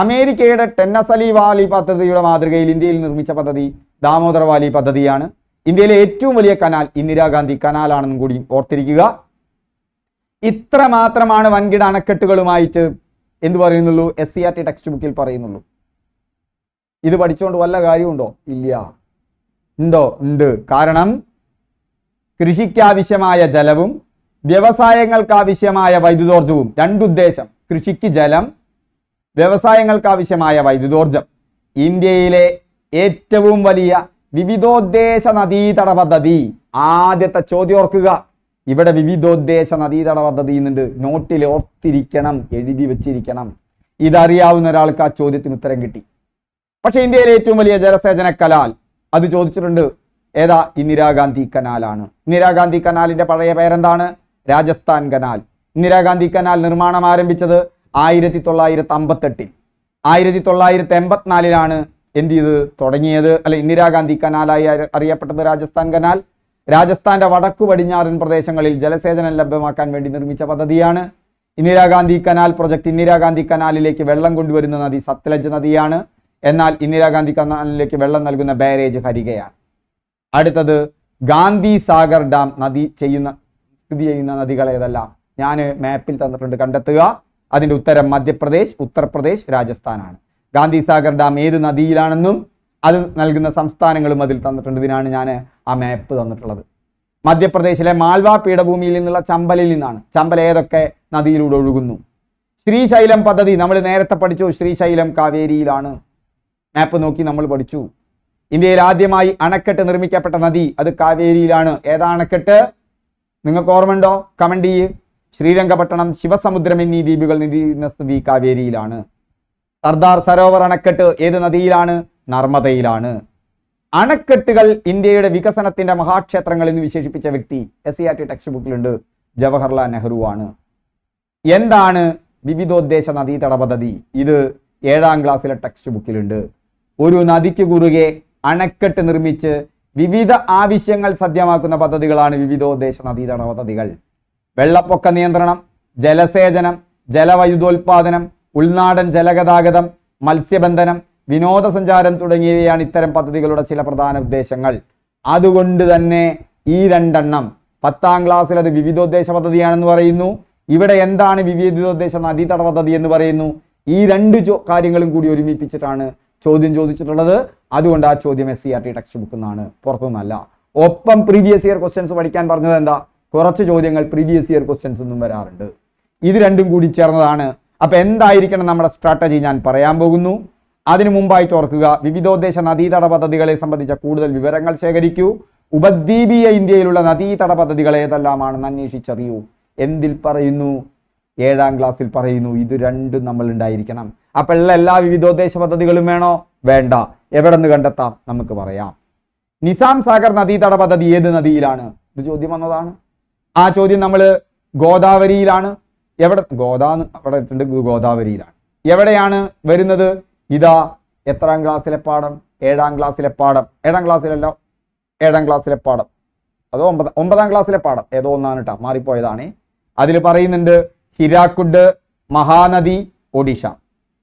അമേരിക്കയുടെ ടെന്നസലി വാലി പദ്ധതിയുടെ മാതൃകയിൽ ഇന്ത്യയിൽ നിർമ്മിച്ച പദ്ധതി ദാമോദർ വാലി പദ്ധതിയാണ് ഇന്ത്യയിലെ ഏറ്റവും വലിയ കനാൽ ഇന്ദിരാഗാന്ധി കനാലാണെന്നും കൂടി ഓർത്തിരിക്കുക ഇത്ര മാത്രമാണ് വൻകിട അണക്കെട്ടുകളുമായിട്ട് എന്ത് പറയുന്നുള്ളൂ S C R T text ബുക്കിൽ പറയുന്നുള്ളൂ ഇത് പഠിച്ചുകൊണ്ട് വല്ല കാര്യമുണ്ടോ ഇല്ല ഉണ്ടോ ഉണ്ട് കാരണം കൃഷിക്കാവശ്യമായ ജലവും വ്യവസായങ്ങൾക്കാവശ്യമായ വൈദ്യുതോർജ്ജവും രണ്ടുദ്ദേശം കൃഷിക്ക് ജലം വ്യവസായങ്ങൾക്കാവശ്യമായ വൈദ്യുതോർജ്ജം ഇന്ത്യയിലെ ഏറ്റവും വലിയ വിവിധോദ്ദേശ നദീതട പദ്ധതി ആദ്യത്തെ ചോദ്യം ഓർക്കുക ഇവിടെ വിവിധോദ്ദേശ നദീതട പദ്ധതി എന്നുണ്ട് നോട്ടിൽ ഓർത്തിരിക്കണം എഴുതി വെച്ചിരിക്കണം ഇതറിയാവുന്ന ഒരാൾക്ക് ആ ചോദ്യത്തിന് ഉത്തരം കിട്ടി പക്ഷെ ഇന്ത്യയിലെ ഏറ്റവും വലിയ ജലസേചന കലാൽ അത് ചോദിച്ചിട്ടുണ്ട് ഏതാ ഇന്ദിരാഗാന്ധി കനാലാണ് ഇന്ദിരാഗാന്ധി കനാലിന്റെ പഴയ പേരെന്താണ് രാജസ്ഥാൻ കനാൽ ഇന്ദിരാഗാന്ധി കനാൽ നിർമ്മാണം ആരംഭിച്ചത് ആയിരത്തി തൊള്ളായിരത്തി അമ്പത്തെട്ടിൽ ആയിരത്തി തൊള്ളായിരത്തി എൺപത്തിനാലിലാണ് എന്ത് ചെയ്ത് തുടങ്ങിയത് അല്ലെ ഇന്ദിരാഗാന്ധി കനാലായി അറിയപ്പെട്ടത് രാജസ്ഥാൻ കനാൽ രാജസ്ഥാന്റെ വടക്കു പടിഞ്ഞാറൻ പ്രദേശങ്ങളിൽ ജലസേചനം ലഭ്യമാക്കാൻ വേണ്ടി നിർമ്മിച്ച പദ്ധതിയാണ് ഇന്ദിരാഗാന്ധി കനാൽ പ്രൊജക്ട് ഇന്ദിരാഗാന്ധി കനാലിലേക്ക് വെള്ളം കൊണ്ടുവരുന്ന നദി സത്ലജ് നദിയാണ് എന്നാൽ ഇന്ദിരാഗാന്ധി കനാലിലേക്ക് വെള്ളം നൽകുന്ന ബാരേജ് ഹരികയാണ് അടുത്തത് ഗാന്ധി സാഗർ ഡാം നദി ചെയ്യുന്ന സ്ഥിതി ചെയ്യുന്ന നദികൾ ഏതെല്ലാം ഞാൻ മാപ്പിൽ തന്നിട്ടുണ്ട് കണ്ടെത്തുക അതിൻ്റെ ഉത്തരം മധ്യപ്രദേശ് ഉത്തർപ്രദേശ് രാജസ്ഥാനാണ് ഗാന്ധി സാഗർ ഡാം ഏത് നദിയിലാണെന്നും അത് നൽകുന്ന സംസ്ഥാനങ്ങളും അതിൽ തന്നിട്ടുണ്ട് ഇതിനാണ് ഞാൻ ആ മാപ്പ് തന്നിട്ടുള്ളത് മധ്യപ്രദേശിലെ മാൽവ പീഠഭൂമിയിൽ നിന്നുള്ള ചമ്പലിൽ നിന്നാണ് ചമ്പൽ ഏതൊക്കെ നദിയിലൂടെ ഒഴുകുന്നു ശ്രീശൈലം പദ്ധതി നമ്മൾ നേരത്തെ പഠിച്ചു ശ്രീശൈലം കാവേരിയിലാണ് മാപ്പ് നോക്കി നമ്മൾ പഠിച്ചു ഇന്ത്യയിൽ ആദ്യമായി അണക്കെട്ട് നിർമ്മിക്കപ്പെട്ട നദി അത് കാവേരിയിലാണ് ഏതാ അണക്കെട്ട് നിങ്ങൾക്ക് ഓർമ്മയുണ്ടോ കമന്റ് ചെയ്യ് ശ്രീരംഗപട്ടണം ശിവസമുദ്രം എന്നീ ദ്വീപുകൾ നിധി സ്ഥിതി കാവേരിയിലാണ് സർദാർ സരോവർ അണക്കെട്ട് ഏത് നദിയിലാണ് നർമ്മദയിലാണ് അണക്കെട്ടുകൾ ഇന്ത്യയുടെ വികസനത്തിന്റെ മഹാക്ഷേത്രങ്ങൾ എന്ന് വിശേഷിപ്പിച്ച വ്യക്തി S C R T text ബുക്കിലുണ്ട് ജവഹർലാൽ നെഹ്റു ആണ് എന്താണ് വിവിധോദ്ദേശ നദീതട പദ്ധതി ഇത് ഏഴാം ക്ലാസ്സിലെ ടെക്സ്റ്റ് ബുക്കിലുണ്ട് ഒരു നദിക്ക് കുറുകെ അണക്കെട്ട് നിർമ്മിച്ച് വിവിധ ആവശ്യങ്ങൾ സദ്യമാക്കുന്ന പദ്ധതികളാണ് വിവിധോദ്ദേശ നദീതട പദ്ധതികൾ വെള്ളപ്പൊക്ക നിയന്ത്രണം ജലസേചനം ജലവൈദ്യുതോൽപാദനം ഉൾനാടൻ ജലഗതാഗതം മത്സ്യബന്ധനം വിനോദസഞ്ചാരം തുടങ്ങിയവയാണ് ഇത്തരം പദ്ധതികളുടെ ചില പ്രധാന ഉദ്ദേശങ്ങൾ അതുകൊണ്ട് തന്നെ ഈ രണ്ടെണ്ണം പത്താം ക്ലാസ്സിൽ അത് വിവിധോദ്ദേശ പദ്ധതിയാണെന്ന് പറയുന്നു ഇവിടെ എന്താണ് വിവിധോദ്ദേശ നദീതട പദ്ധതി എന്ന് പറയുന്നു ഈ രണ്ട് കാര്യങ്ങളും കൂടി ഒരുമിപ്പിച്ചിട്ടാണ് ചോദ്യം ചോദിച്ചിട്ടുള്ളത് അതുകൊണ്ട് ആ ചോദ്യം S C R T text book എന്നാണ് പുറത്തുനിന്നല്ല ഒപ്പം പ്രീവിയസ് ഇയർ ക്വസ്റ്റ്യൻസ് പഠിക്കാൻ പറഞ്ഞത് എന്താ കുറച്ച് ചോദ്യങ്ങൾ പ്രീവിയസ് ഇയർ ക്വസ്റ്റ്യൻസ് ഒന്നും വരാറുണ്ട് ഇത് രണ്ടും കൂടി ചേർന്നതാണ് അപ്പൊ എന്തായിരിക്കണം നമ്മുടെ സ്ട്രാറ്റജി ഞാൻ പറയാൻ പോകുന്നു അതിനു മുമ്പായിട്ട് ഓർക്കുക വിവിധോദ്ദേശ നദീതട പദ്ധതികളെ സംബന്ധിച്ച കൂടുതൽ വിവരങ്ങൾ ശേഖരിക്കൂ ഉപദ്വീപീയ ഇന്ത്യയിലുള്ള നദീതട പദ്ധതികൾ ഏതെല്ലാമാണെന്ന് അന്വേഷിച്ചറിയൂ എന്തിൽ പറയുന്നു ഏഴാം ക്ലാസ്സിൽ പറയുന്നു ഇത് രണ്ടും നമ്മൾ ഉണ്ടായിരിക്കണം ഉള്ള എല്ലാ വിവിധോദ്ദേശ പദ്ധതികളും വേണോ വേണ്ട എവിടെ നിന്ന് കണ്ടെത്താം നമുക്ക് പറയാം നിസാം സാഗർ നദീതട പദ്ധതി ഏത് നദിയിലാണ് ഇത് ചോദ്യം വന്നതാണ് ആ ചോദ്യം നമ്മൾ ഗോദാവരിയിലാണ് എവിടെ ഗോദാന്ന് അവിടെ ഇട്ടുണ്ട് ഗോദാവരിയിലാണ് എവിടെയാണ് വരുന്നത് ഇതാ എത്രാം ക്ലാസ്സിലെ പാഠം ഏഴാം ക്ലാസ്സിലെ പാഠം ഏഴാം ക്ലാസ്സിലല്ല ഏഴാം ക്ലാസ്സിലെ പാഠം അതോ ഒമ്പത് ഒമ്പതാം ക്ലാസ്സിലെ പാഠം ഏതോ ഒന്നാണ് കേട്ടോ മാറിപ്പോയതാണ് അതിൽ പറയുന്നുണ്ട് ഹിരാക്കുഡ് മഹാനദി ഒഡീഷ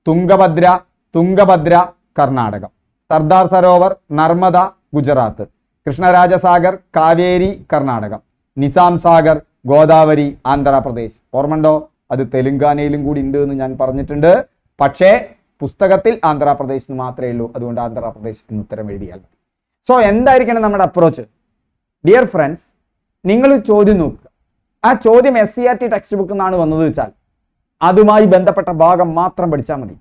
തുംഗഭദ്ര തുംഗഭദ്ര കർണാടകം സർദാർ സരോവർ നർമ്മദ ഗുജറാത്ത് കൃഷ്ണരാജസാഗർ കാവേരി കർണാടകം നിസാം സാഗർ ഗോദാവരി ആന്ധ്രാപ്രദേശ് ഓർമ്മണ്ടോ അത് തെലുങ്കാനയിലും കൂടി ഉണ്ട് എന്ന് ഞാൻ പറഞ്ഞിട്ടുണ്ട് പക്ഷേ പുസ്തകത്തിൽ ആന്ധ്രാപ്രദേശ് എന്ന് മാത്രമേ ഉള്ളൂ അതുകൊണ്ട് ആന്ധ്രാപ്രദേശ് എന്ന് ഉത്തരം എഴുതിയാൽ സോ എന്തായിരിക്കണം നമ്മുടെ അപ്രോച്ച് ഡിയർ ഫ്രണ്ട്സ് നിങ്ങൾ ചോദ്യം നോക്കുക ആ ചോദ്യം S C R T text ബുക്കിൽ നിന്നാണ് വന്നത് വെച്ചാൽ അതുമായി ബന്ധപ്പെട്ട ഭാഗം മാത്രം പഠിച്ചാൽ മതി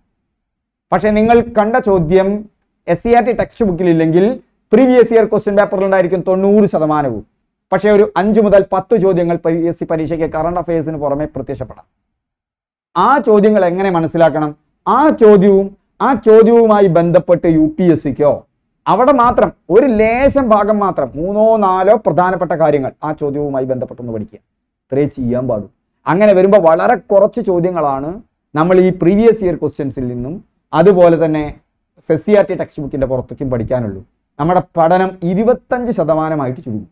പക്ഷേ നിങ്ങൾ കണ്ട ചോദ്യം S C R T text ബുക്കിലില്ലെങ്കിൽ പ്രീവിയസ് ഇയർ ക്വസ്റ്റ്യൻ പേപ്പറിൽ ഉണ്ടായിരിക്കും തൊണ്ണൂറ് ശതമാനവും പക്ഷേ ഒരു അഞ്ച് മുതൽ പത്ത് ചോദ്യങ്ങൾ പി എസ് സി പരീക്ഷയ്ക്ക് കറണ്ട് അഫയേഴ്സിന് പുറമെ പ്രത്യക്ഷപ്പെടാം ആ ചോദ്യങ്ങൾ എങ്ങനെ മനസ്സിലാക്കണം ആ ചോദ്യവും ആ ചോദ്യവുമായി ബന്ധപ്പെട്ട് യു പി എസ് സിക്കോ അവിടെ മാത്രം ഒരു ലേശം ഭാഗം മാത്രം മൂന്നോ നാലോ പ്രധാനപ്പെട്ട കാര്യങ്ങൾ ആ ചോദ്യവുമായി ബന്ധപ്പെട്ടൊന്ന് പഠിക്കുക ഇത്രയും ചെയ്യാൻ പാടും അങ്ങനെ വരുമ്പോൾ വളരെ കുറച്ച് ചോദ്യങ്ങളാണ് നമ്മൾ ഈ പ്രീവിയസ് ഇയർ ക്വസ്റ്റ്യൻസിൽ നിന്നും അതുപോലെ തന്നെ സെസിയാറ്റി ടെക്സ്റ്റ് ബുക്കിൻ്റെ പുറത്തേക്കും പഠിക്കാനുള്ളൂ നമ്മുടെ പഠനം ഇരുപത്തഞ്ച് ശതമാനമായിട്ട് ചുരുങ്ങും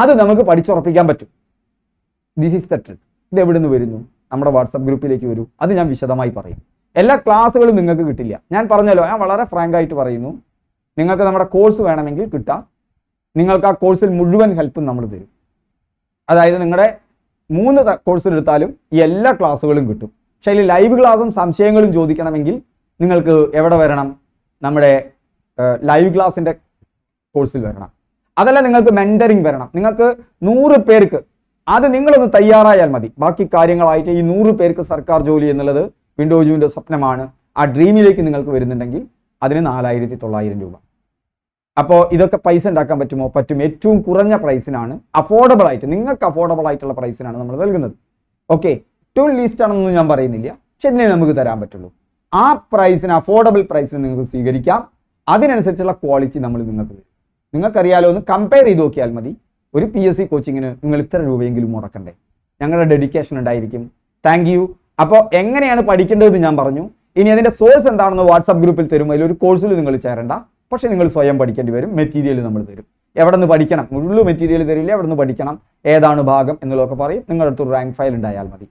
അത് നമുക്ക് പഠിച്ചുറപ്പിക്കാൻ പറ്റും ദിസ് ഈസ് ദ ട്രിക്ക് ഇത് എവിടെ നിന്ന് വരുന്നു നമ്മുടെ വാട്സപ്പ് ഗ്രൂപ്പിലേക്ക് വരൂ അത് ഞാൻ വിശദമായി പറയും എല്ലാ ക്ലാസ്സുകളും നിങ്ങൾക്ക് കിട്ടില്ല ഞാൻ പറഞ്ഞല്ലോ ഞാൻ വളരെ ഫ്രാങ്ക് ആയിട്ട് പറയുന്നു നിങ്ങൾക്ക് നമ്മുടെ കോഴ്സ് വേണമെങ്കിൽ കിട്ടാം നിങ്ങൾക്ക് ആ കോഴ്സിൽ മുഴുവൻ ഹെൽപ്പും നമ്മൾ തരും അതായത് നിങ്ങളുടെ മൂന്ന് കോഴ്സിലെടുത്താലും ഈ എല്ലാ ക്ലാസ്സുകളും കിട്ടും പക്ഷേ അതിൽ ലൈവ് ക്ലാസ്സും സംശയങ്ങളും ചോദിക്കണമെങ്കിൽ നിങ്ങൾക്ക് എവിടെ വരണം നമ്മുടെ ലൈവ് ക്ലാസ്സിൻ്റെ കോഴ്സിൽ വരണം അതല്ല നിങ്ങൾക്ക് മെൻറ്ററിങ് വരണം നിങ്ങൾക്ക് നൂറ് പേർക്ക് അത് നിങ്ങളൊന്ന് തയ്യാറായാൽ മതി ബാക്കി കാര്യങ്ങളായിട്ട് ഈ നൂറ് പേർക്ക് സർക്കാർ ജോലി എന്നുള്ളത് വിൻഡോജുവിൻ്റെ സ്വപ്നമാണ് ആ ഡ്രീമിലേക്ക് നിങ്ങൾക്ക് വരുന്നുണ്ടെങ്കിൽ അതിന് നാലായിരത്തി തൊള്ളായിരം രൂപ അപ്പോൾ ഇതൊക്കെ പൈസ ഉണ്ടാക്കാൻ പറ്റുമോ പറ്റും ഏറ്റവും കുറഞ്ഞ പ്രൈസിനാണ് അഫോർഡബിൾ ആയിട്ട് നിങ്ങൾക്ക് അഫോർഡബിൾ ആയിട്ടുള്ള പ്രൈസിനാണ് നമ്മൾ നൽകുന്നത് ഓക്കെ ടു ലീസ്റ്റ് ആണെന്നൊന്നും ഞാൻ പറയുന്നില്ല പക്ഷെ ഇതിനെ നമുക്ക് തരാൻ പറ്റുള്ളൂ ആ പ്രൈസിന് അഫോർഡബിൾ പ്രൈസിന് നിങ്ങൾക്ക് സ്വീകരിക്കാം അതിനനുസരിച്ചുള്ള ക്വാളിറ്റി നമ്മൾ നിങ്ങൾക്ക് തരും നിങ്ങൾക്കറിയാലോ ഒന്ന് കമ്പയർ ചെയ്ത് നോക്കിയാൽ മതി ഒരു പി എസ് സി കോച്ചിങ്ങിന് നിങ്ങൾ ഇത്ര രൂപയെങ്കിലും മുടക്കണ്ടേ ഞങ്ങളുടെ ഡെഡിക്കേഷൻ ഉണ്ടായിരിക്കും താങ്ക് അപ്പോൾ എങ്ങനെയാണ് പഠിക്കേണ്ടതെന്ന് ഞാൻ പറഞ്ഞു ഇനി അതിൻ്റെ സോഴ്സ് എന്താണെന്ന് വാട്സപ്പ് ഗ്രൂപ്പിൽ തരും അതിലൊരു കോഴ്സിൽ നിങ്ങൾ ചേരണ്ട പക്ഷേ നിങ്ങൾ സ്വയം പഠിക്കേണ്ടി വരും മെറ്റീരിയൽ നമ്മൾ തരും എവിടെ നിന്ന് പഠിക്കണം മുഴുവൻ മെറ്റീരിയൽ തരില്ല എവിടെ നിന്ന് പഠിക്കണം ഏതാണ് ഭാഗം എന്നുള്ളതൊക്കെ പറയും നിങ്ങളുടെ അടുത്ത് റാങ്ക് ഫയൽ ഉണ്ടായാൽ മതി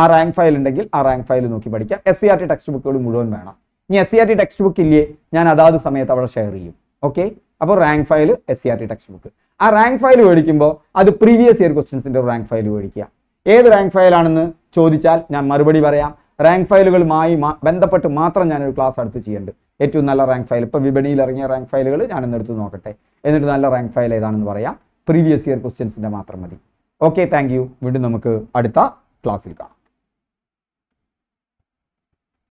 ആ റാങ്ക് ഫയൽ ഉണ്ടെങ്കിൽ ആ റാങ്ക് ഫയൽ നോക്കി പഠിക്കാം S C R T text ബുക്കുകൾ മുഴുവൻ വേണം ഇനി S C R T text book ഇല്ലേ ഞാൻ അതാത് സമയത്ത് അവിടെ ഷെയർ ചെയ്യും ഓക്കെ അപ്പോൾ rank file S C R T text book ആ റാങ്ക് ഫയൽ മേടിക്കുമ്പോൾ അത് പ്രീവിയസ് ഇയർ ക്വസ്റ്റ്യൻസിൻ്റെ റാങ്ക് ഫയൽ മേടിക്കുക ഏത് റാങ്ക് ഫയലാണെന്ന് ചോദിച്ചാൽ ഞാൻ മറുപടി പറയാം റാങ്ക് ഫയലുകളുമായി ബന്ധപ്പെട്ട് മാത്രം ഞാനൊരു ക്ലാസ് അടുത്ത് ചെയ്യേണ്ടത് ഏറ്റവും നല്ല റാങ്ക് ഫയൽ ഇപ്പോൾ വിപണിയിൽ ഇറങ്ങിയ റാങ്ക് ഫയലുകൾ ഞാൻ എന്നെടുത്ത് നോക്കട്ടെ എന്നിട്ട് നല്ല റാങ്ക് ഫയൽ ഏതാണെന്ന് പറയാം പ്രീവിയസ് ഇയർ ക്വസ്റ്റ്യൻസിൻ്റെ മാത്രം മതി ഓക്കെ താങ്ക് വീണ്ടും നമുക്ക് അടുത്ത ക്ലാസ്സിൽ കാണാം